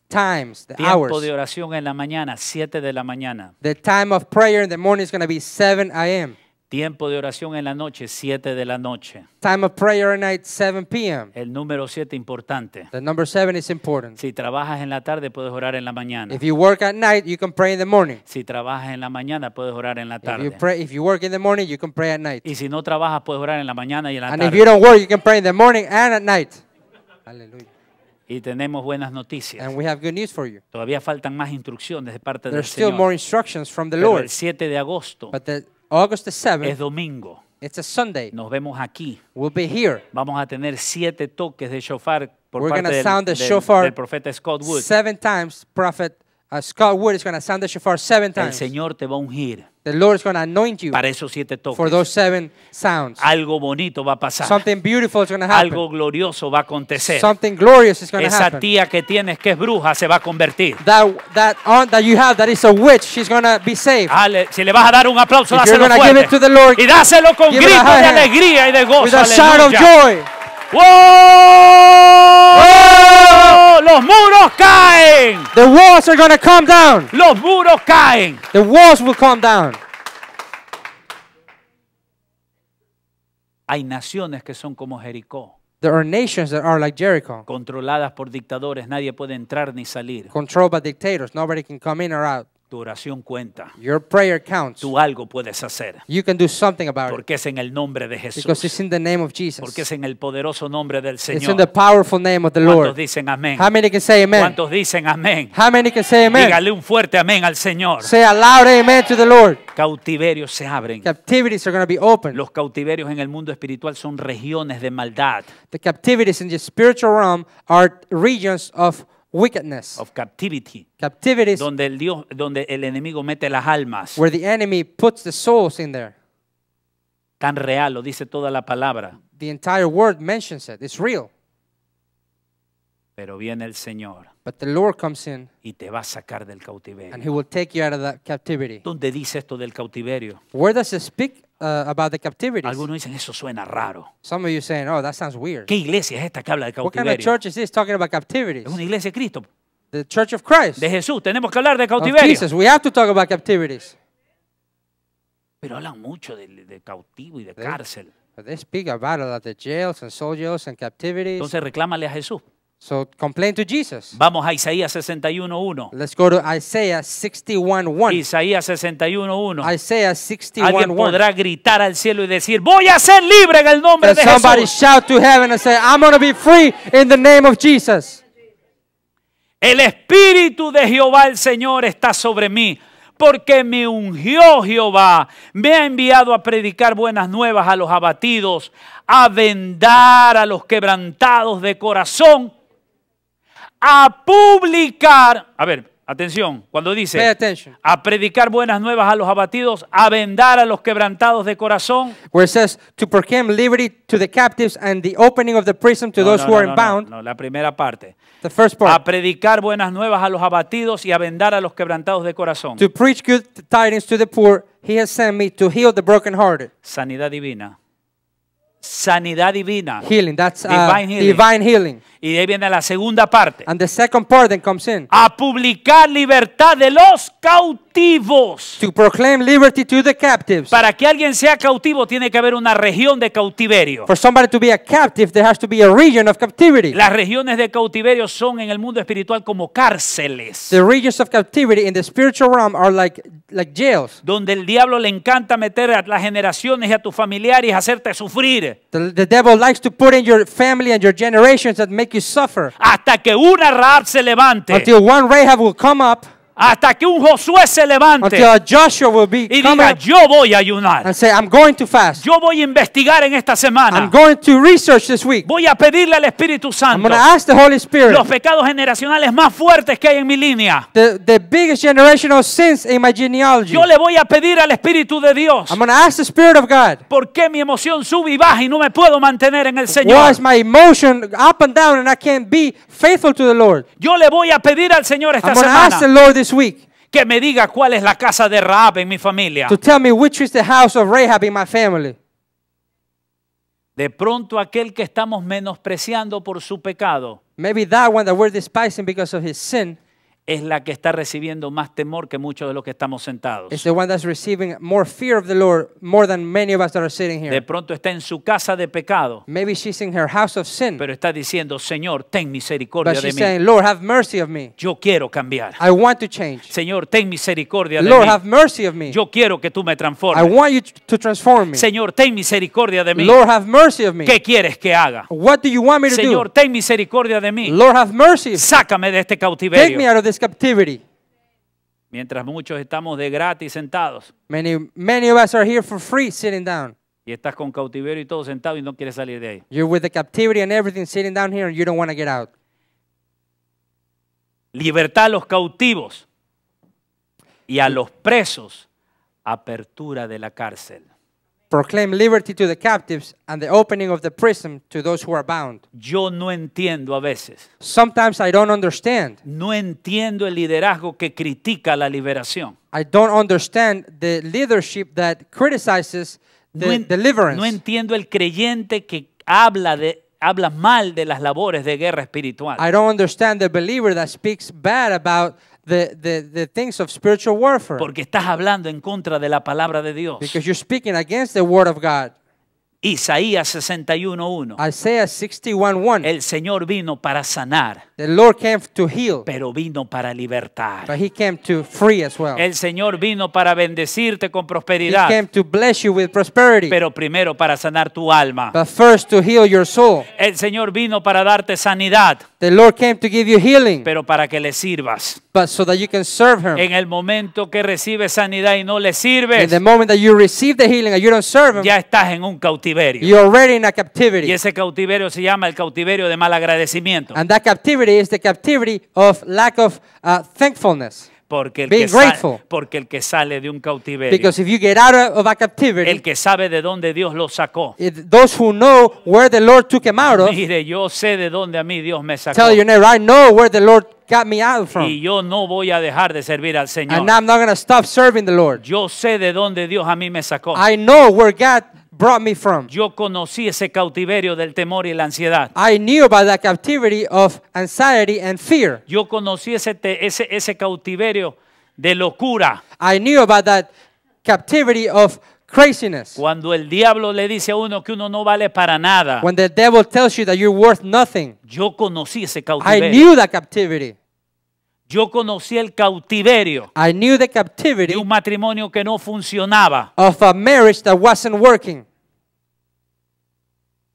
times, the Tiempo de oración en la mañana, 7 de la mañana. The time of prayer in the morning is going to be 7 a.m. Tiempo de oración en la noche, 7 de la noche. Time of prayer at night, 7 p.m. El número 7 importante. The number 7 is important. Si trabajas en la tarde puedes orar en la mañana. If you work at night, you can pray in the morning. Si trabajas en la mañana puedes orar en la tarde. If you, pray, if you work in the morning, you can pray at night. Y si no trabajas puedes orar en la mañana y en la and tarde. And if you don't work, you can pray in the morning and at night. Aleluya. Y tenemos buenas noticias. And we have good news for you. Todavía faltan más instrucciones de parte There's del still More instructions from the Pero Lord. el 7 de agosto But the, August the 7th. Es domingo. It's a Sunday. Nos vemos aquí. We'll be here. Vamos a tener siete toques de shofar por We're parte del, del, shofar del profeta Scott Wood. Seven times, prophet Uh, Scott Wood is going to sound the shofar seven times. El Señor te va a ungir. The Lord is going to anoint you para esos siete toques. For those seven sounds. Algo bonito va a pasar. Something beautiful is going to happen. Algo glorioso va a acontecer. Something glorious is going to happen. Esa tía que tienes que es bruja se va a convertir. That, that aunt that you have that is a witch, she's going to be saved. Ale, si le vas a dar un aplauso, dáselo fuerte. Give it to the Lord, y dáselo con gritos de alegría y de gozo. With a shout of joy. Whoa los muros caen. The walls are going to come down. Los muros caen. The walls will come down. Hay naciones que son como Jericó. There are nations that are like Jericho. Controladas por dictadores, nadie puede entrar ni salir. Controlled by dictators, nobody can come in or out. Tu oración cuenta. Your prayer counts. Tú algo puedes hacer. You can do something about Porque es en el nombre de Jesús. Because it's in the name of Jesus. Porque es en el poderoso nombre del Señor. It's in the powerful name of the Lord. ¿Cuántos dicen amén? How many can say amen? ¿Cuántos dicen amén? How many can say amen? Dígale un fuerte amén al Señor. Say a loud amen to the Lord. Cautiverios se abren. Captivities are going to be open. Los cautiverios en el mundo espiritual son regiones de maldad. The captivities in the spiritual realm are regions of wickedness of captivity, donde el Dios, donde el enemigo mete las almas. where the enemy puts the souls in there. Tan real, lo dice toda la palabra. The entire word mentions it. It's real. Pero viene el Señor. But the Lord comes in Y te va a sacar del cautiverio. and he will take you out of that captivity. ¿Dónde dice esto del cautiverio? Where does it speak uh, about the captivity? Algunos dicen, eso suena raro. Some of you saying, "Oh, that sounds weird." ¿Qué iglesia es esta que habla de cautiverio? What kind of church is this talking about captivity? Es una iglesia de Cristo, The Church of Christ. de Jesús. Tenemos que hablar de Of cautiverio. Jesus, we have to talk about captivities. Pero hablan mucho de, de cautivo y de cárcel. But They speak about a lot of jails and soldiers and captivities. Entonces reclámale a Jesús. So Jesus. Vamos a Isaías 61:1. Let's go to Isaiah 61:1. Isaías 61:1. Isaiah 61:1. Alguien podrá gritar al cielo y decir, "Voy a ser libre en el nombre de somebody Jesús." shout to heaven and say, "I'm be free in the name of Jesus." El espíritu de Jehová el Señor está sobre mí porque me ungió Jehová, me ha enviado a predicar buenas nuevas a los abatidos, a vendar a los quebrantados de corazón a publicar, a ver, atención, cuando dice a predicar buenas nuevas a los abatidos, a vendar a los quebrantados de corazón. Where it says to proclaim liberty to the captives and the opening of the prison to those who are no, bound. No, la primera parte. The first part. A predicar buenas nuevas a los abatidos y a vendar a los quebrantados de corazón. To preach good tidings to the poor, he has sent me to heal the brokenhearted. Sanidad divina sanidad divina. Healing, that's uh, divine, uh, healing. divine healing. Y de ahí viene la segunda parte. And the second part then comes in. A publicar libertad de los cautivos cautivos. To proclaim liberty to the captives. Para que alguien sea cautivo tiene que haber una región de cautiverio. For somebody to be a captive there has to be a region of captivity. Las regiones de cautiverio son en el mundo espiritual como cárceles. The regions of captivity in the spiritual realm are like like jails. Donde el diablo le encanta meter a las generaciones y a tus familiares hacerte sufrir. The, the devil likes to put in your family and your generations that make you suffer. Hasta que una Rahab se levante. Until one Rahab will come up hasta que un Josué se levante y diga yo voy a ayunar I'm going to fast. yo voy a investigar en esta semana research voy a pedirle al Espíritu Santo Spirit, los pecados generacionales más fuertes que hay en mi línea the, biggest generational sins yo le voy a pedir al Espíritu de Dios I'm ¿por qué mi emoción sube y baja y no me puedo mantener en el Señor? my up and down faithful the Lord? yo le voy a pedir al Señor esta semana this week que me diga cuál es la casa de Rahab en mi familia. to tell me which is the house of Rahab in my family. De pronto aquel que estamos menospreciando por su pecado Maybe that one that we're despising because of his sin es la que está recibiendo más temor que muchos de los que estamos sentados. De pronto está en su casa de pecado. Pero está diciendo, "Señor, ten misericordia de mí." Yo quiero cambiar. I want Señor, ten misericordia de mí. Yo quiero que tú me transformes. transform Señor, ten misericordia de mí. ¿Qué quieres que haga? Señor, ten misericordia de mí. Sácame de este cautiverio captivity. Mientras muchos estamos de gratis sentados. Many, many of us are here for free sitting down. Y estás con cautiverio y todo sentado y no quieres salir de ahí. You're with the captivity and everything sitting down here and you don't want to get out. Libertad a los cautivos y a los presos, apertura de la cárcel. proclaim liberty to the captives and the opening of the prison to those who are bound. Yo no entiendo a veces. Sometimes I don't understand. No entiendo el liderazgo que critica la liberación. I don't understand the leadership that criticizes the no deliverance. No entiendo el creyente que habla de habla mal de las labores de guerra espiritual. I don't understand the believer that speaks bad about the, the, the things of spiritual warfare. Porque estás hablando en contra de la palabra de Dios. Because you're speaking against the word of God. Isaías 61:1. Isaiah 61:1. El Señor vino para sanar. The Lord came to heal. Pero vino para libertar. But he came to free as well. El Señor vino para bendecirte con prosperidad. He came to bless you with prosperity. Pero primero para sanar tu alma. But first to heal your soul. El Señor vino para darte sanidad. The Lord came to give you healing. Pero para que le sirvas. But so that you can serve him. En el momento que recibes sanidad y no le sirves. In the moment that you receive the healing and you don't serve him. Ya estás en un cautiverio. You're already in a captivity. Y ese cautiverio se llama el cautiverio de mal agradecimiento. And that captivity is the captivity of lack of uh, thankfulness. Porque el, Being que sal, porque el que sale de un cautiverio, Because if you get out of a captivity, el que sabe de dónde Dios lo sacó, it, eh, those who know where the Lord took him out of, mire, yo sé de dónde a mí Dios me sacó. Tell your neighbor, I know where the Lord Got me out from. Y yo no voy a dejar de servir al Señor. And I'm not going to stop serving the Lord. Yo sé de dónde Dios a mí me sacó. I know where God brought me from. Yo conocí ese cautiverio del temor y la ansiedad. I knew about that captivity of anxiety and fear. Yo conocí ese, ese, ese cautiverio de locura. I knew about that captivity of craziness. Cuando el diablo le dice a uno que uno no vale para nada. When the devil tells you that you're worth nothing. Yo conocí ese cautiverio. I knew that captivity. Yo conocí el cautiverio I knew the captivity de un matrimonio que no funcionaba. of a marriage that wasn't working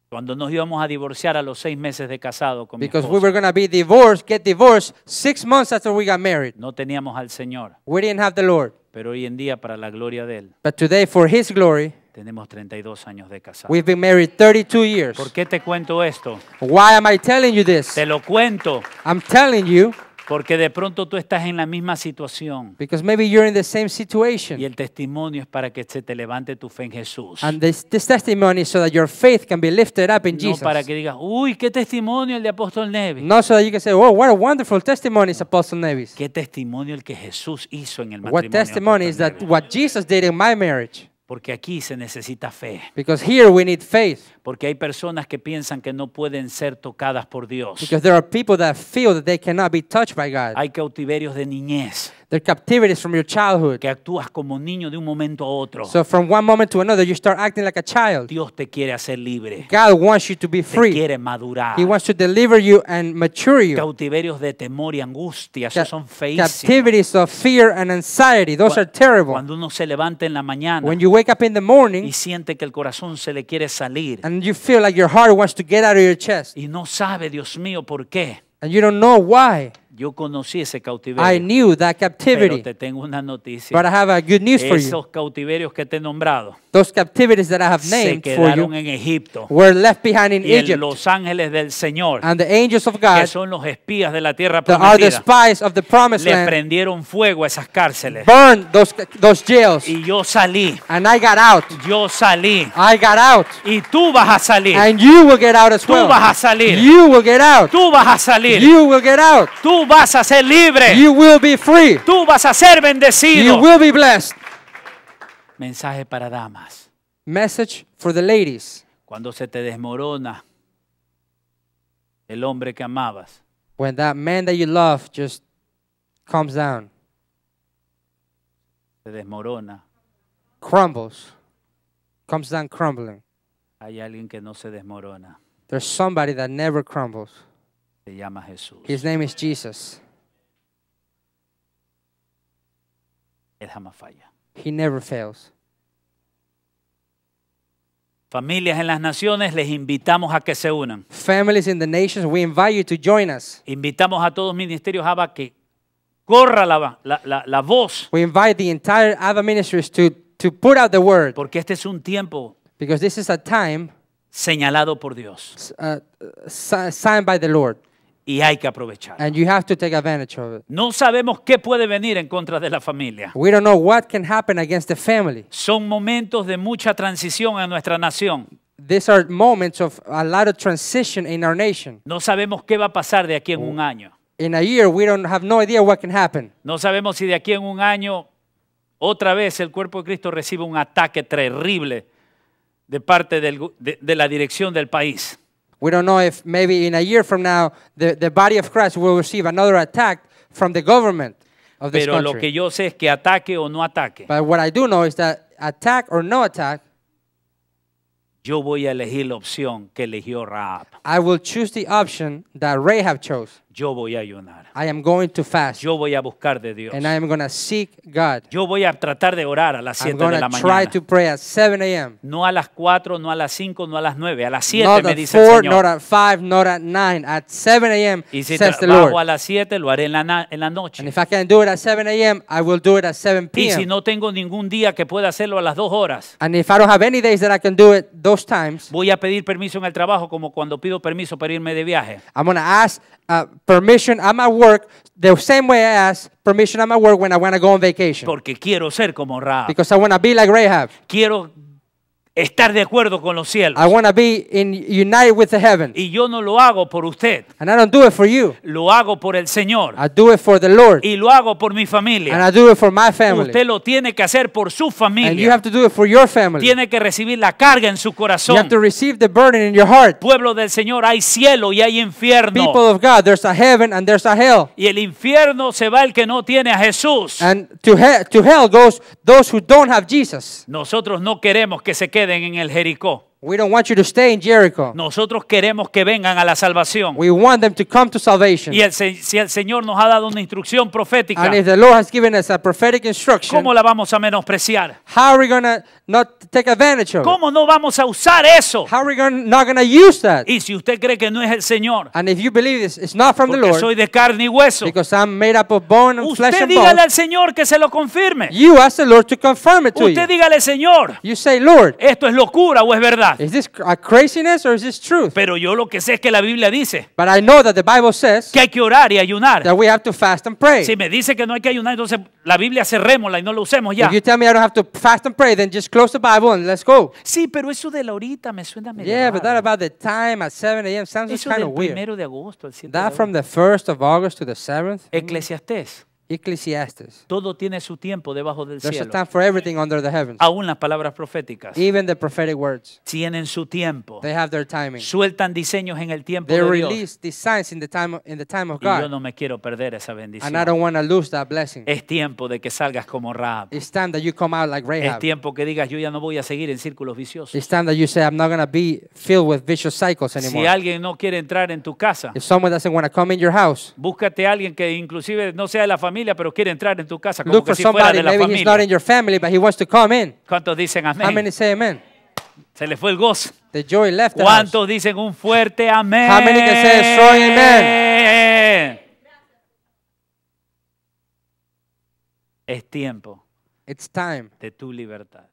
Cuando nos íbamos a divorciar a los seis meses de casado con mi because we were going to be divorced, get divorced six months after we got married. No teníamos al Señor, We didn't have the Lord. pero hoy en día para la gloria de Él But today, for His glory, tenemos 32 años de casado. we've been married 32 years. ¿Por qué te cuento esto? Why am I telling you this? Te lo cuento I'm telling you porque de pronto tú estás en la misma situación. Because maybe you're in the same situation. Y el testimonio es para que se te levante tu fe en Jesús. And this, testimony is so that your faith can be lifted up in Jesus. No para que digas, uy, qué testimonio el de Apóstol Nevis. No so that you can say, oh, what a wonderful testimony is Apostle Nevis. Qué testimonio el que Jesús hizo en el matrimonio. What testimony is that what Jesus did in my marriage. Porque aquí se necesita fe. Because here we need faith. Porque hay personas que piensan que no pueden ser tocadas por Dios. Because there are people that feel that they cannot be touched by God. Hay cautiverios de niñez. Their captivity from your childhood. Que actúas como niño de un momento a otro. So from one moment to another you start acting like a child. Dios te quiere hacer libre. God wants you to be free. Te quiere madurar. He wants to deliver you and mature you. Cautiverios de temor y angustia, esos son feísimos. Captivities of fear and anxiety, those Cu are terrible. Cuando uno se levanta en la mañana When you wake up in the morning, y siente que el corazón se le quiere salir. And you feel like your heart wants to get out of your chest. Y no sabe, Dios mío, por qué. And you don't know why. Yo conocí ese cautiverio. I knew that captivity. Pero te tengo una noticia. But I have a good news for you. Esos cautiverios que te he nombrado. Those captivities that I have named se quedaron en Egipto. Were left behind in y Egypt. En los ángeles del Señor. And the angels of God. Que son los espías de la tierra prometida. Are the spies of the promised Le land. prendieron fuego a esas cárceles. Burned those, those jails. Y yo salí. And I got out. Yo salí. I got out. Y tú vas a salir. And you will get out as tú well. Tú vas a salir. You will get out. Tú vas a salir. You will get out. Tú vas a ser libre. You will be free. Tú vas a ser bendecido. You will be blessed. Mensaje para damas. Message for the ladies. Cuando se te desmorona el hombre que amabas. When that man that you love just comes down. Se desmorona. Crumbles. Comes down crumbling. Hay alguien que no se desmorona. There's somebody that never crumbles se llama Jesús. His name is Jesus. Él jamás falla. He never fails. Familias en las naciones, les invitamos a que se unan. Families in the nations, we invite you to join us. Invitamos a todos ministerios a que corra la, la, la, voz. We invite the entire ABA ministries to, to put out the word. Porque este es un tiempo Because this is a time señalado por Dios. Uh, uh signed by the Lord y hay que aprovechar. No sabemos qué puede venir en contra de la familia. We don't know what can happen against the family. Son momentos de mucha transición en nuestra nación. These are moments of a lot of transition in our nation. No sabemos qué va a pasar de aquí en un mm. año. In a year we don't have no idea what can happen. No sabemos si de aquí en un año otra vez el cuerpo de Cristo recibe un ataque terrible de parte de la dirección del país. We don't know if maybe in a year from now the, the body of Christ will receive another attack from the government of this Pero lo country. que yo sé es que ataque o no ataque, But what I do know is that attack or no attack, yo voy a elegir la opción que eligió I will choose the option that Rahab chose. Yo voy a ayunar. I am going to fast. Yo voy a buscar de Dios. And I am going to seek God. Yo voy a tratar de orar a las 7 de la mañana. Try to pray at 7 a.m. No a las 4, no a las 5, no a las 9, a las 7 me dice four, el Señor. Not at 4, not at 9, at 7 a.m. Y si says trabajo a las 7 lo haré en la, en la noche. And if I can do it at 7 a.m., I will do it at 7 p.m. Y si no tengo ningún día que pueda hacerlo a las 2 horas. And if I don't have any days that I can do it those times. Voy a pedir permiso en el trabajo como cuando pido permiso para irme de viaje. I'm going to ask uh, permission at my work the same way I ask permission at my work when I want to go on vacation. Porque quiero ser como Rahab. Because I want to be like Rahab. Quiero estar de acuerdo con los cielos. Y yo no lo hago por usted. Lo hago por el Señor. Y lo hago por mi familia. Usted lo tiene que hacer por su familia. Tiene que recibir la carga en su corazón. Pueblo del Señor, hay cielo y hay infierno. Y el infierno se va el que no tiene a Jesús. Nosotros no queremos que se quede en el Jericó. We don't want you to stay in Jericho. Nosotros queremos que vengan a la salvación. We want them to come to salvation. Y el, si el Señor nos ha dado una instrucción profética, And if the Lord has given us a prophetic instruction, ¿cómo la vamos a menospreciar? How are we gonna not take advantage of ¿Cómo no vamos a usar eso? How are we gonna, not gonna use that? Y si usted cree que no es el Señor, And if you believe this, it's not from porque the Lord, soy de carne y hueso, because I'm made up of bone and usted flesh and dígale al Señor que se lo confirme. You ask the Lord to confirm it to usted you. dígale Señor, you say, Lord, esto es locura o es verdad verdad. Is this a craziness or is this truth? Pero yo lo que sé es que la Biblia dice But I know that the Bible says que hay que orar y ayunar. that we have to fast and pray. Si me dice que no hay que ayunar, entonces la Biblia cerrémosla y no la usemos ya. If you tell me I don't have to fast and pray, then just close the Bible and let's go. Sí, pero eso de la horita me suena medio Yeah, but that about the time at 7 a.m. sounds kind of weird. primero de agosto al 7 de That from the 1st of August to the 7th? Eclesiastés Eclesiastes. Todo tiene su tiempo debajo del There's cielo. A time for everything under the heavens. Aún las palabras proféticas. Even the prophetic words. Tienen su tiempo. They have their timing. Sueltan diseños en el tiempo They de Dios. release designs in the time in the time of God. Y yo no me quiero perder esa bendición. And I don't want to lose that blessing. Es tiempo de que salgas como Rahab. It's time that you come out like Rahab. Es tiempo que digas yo ya no voy a seguir en círculos viciosos. It's time that you say I'm not going to be filled with vicious cycles anymore. Si alguien no quiere entrar en tu casa. If someone doesn't want to come in your house. Búscate a alguien que inclusive no sea de la familia pero quiere entrar en tu casa como familia. ¿Cuántos dicen amén? Se le fue el gozo. ¿Cuántos dicen un fuerte amén? Es tiempo de tu libertad.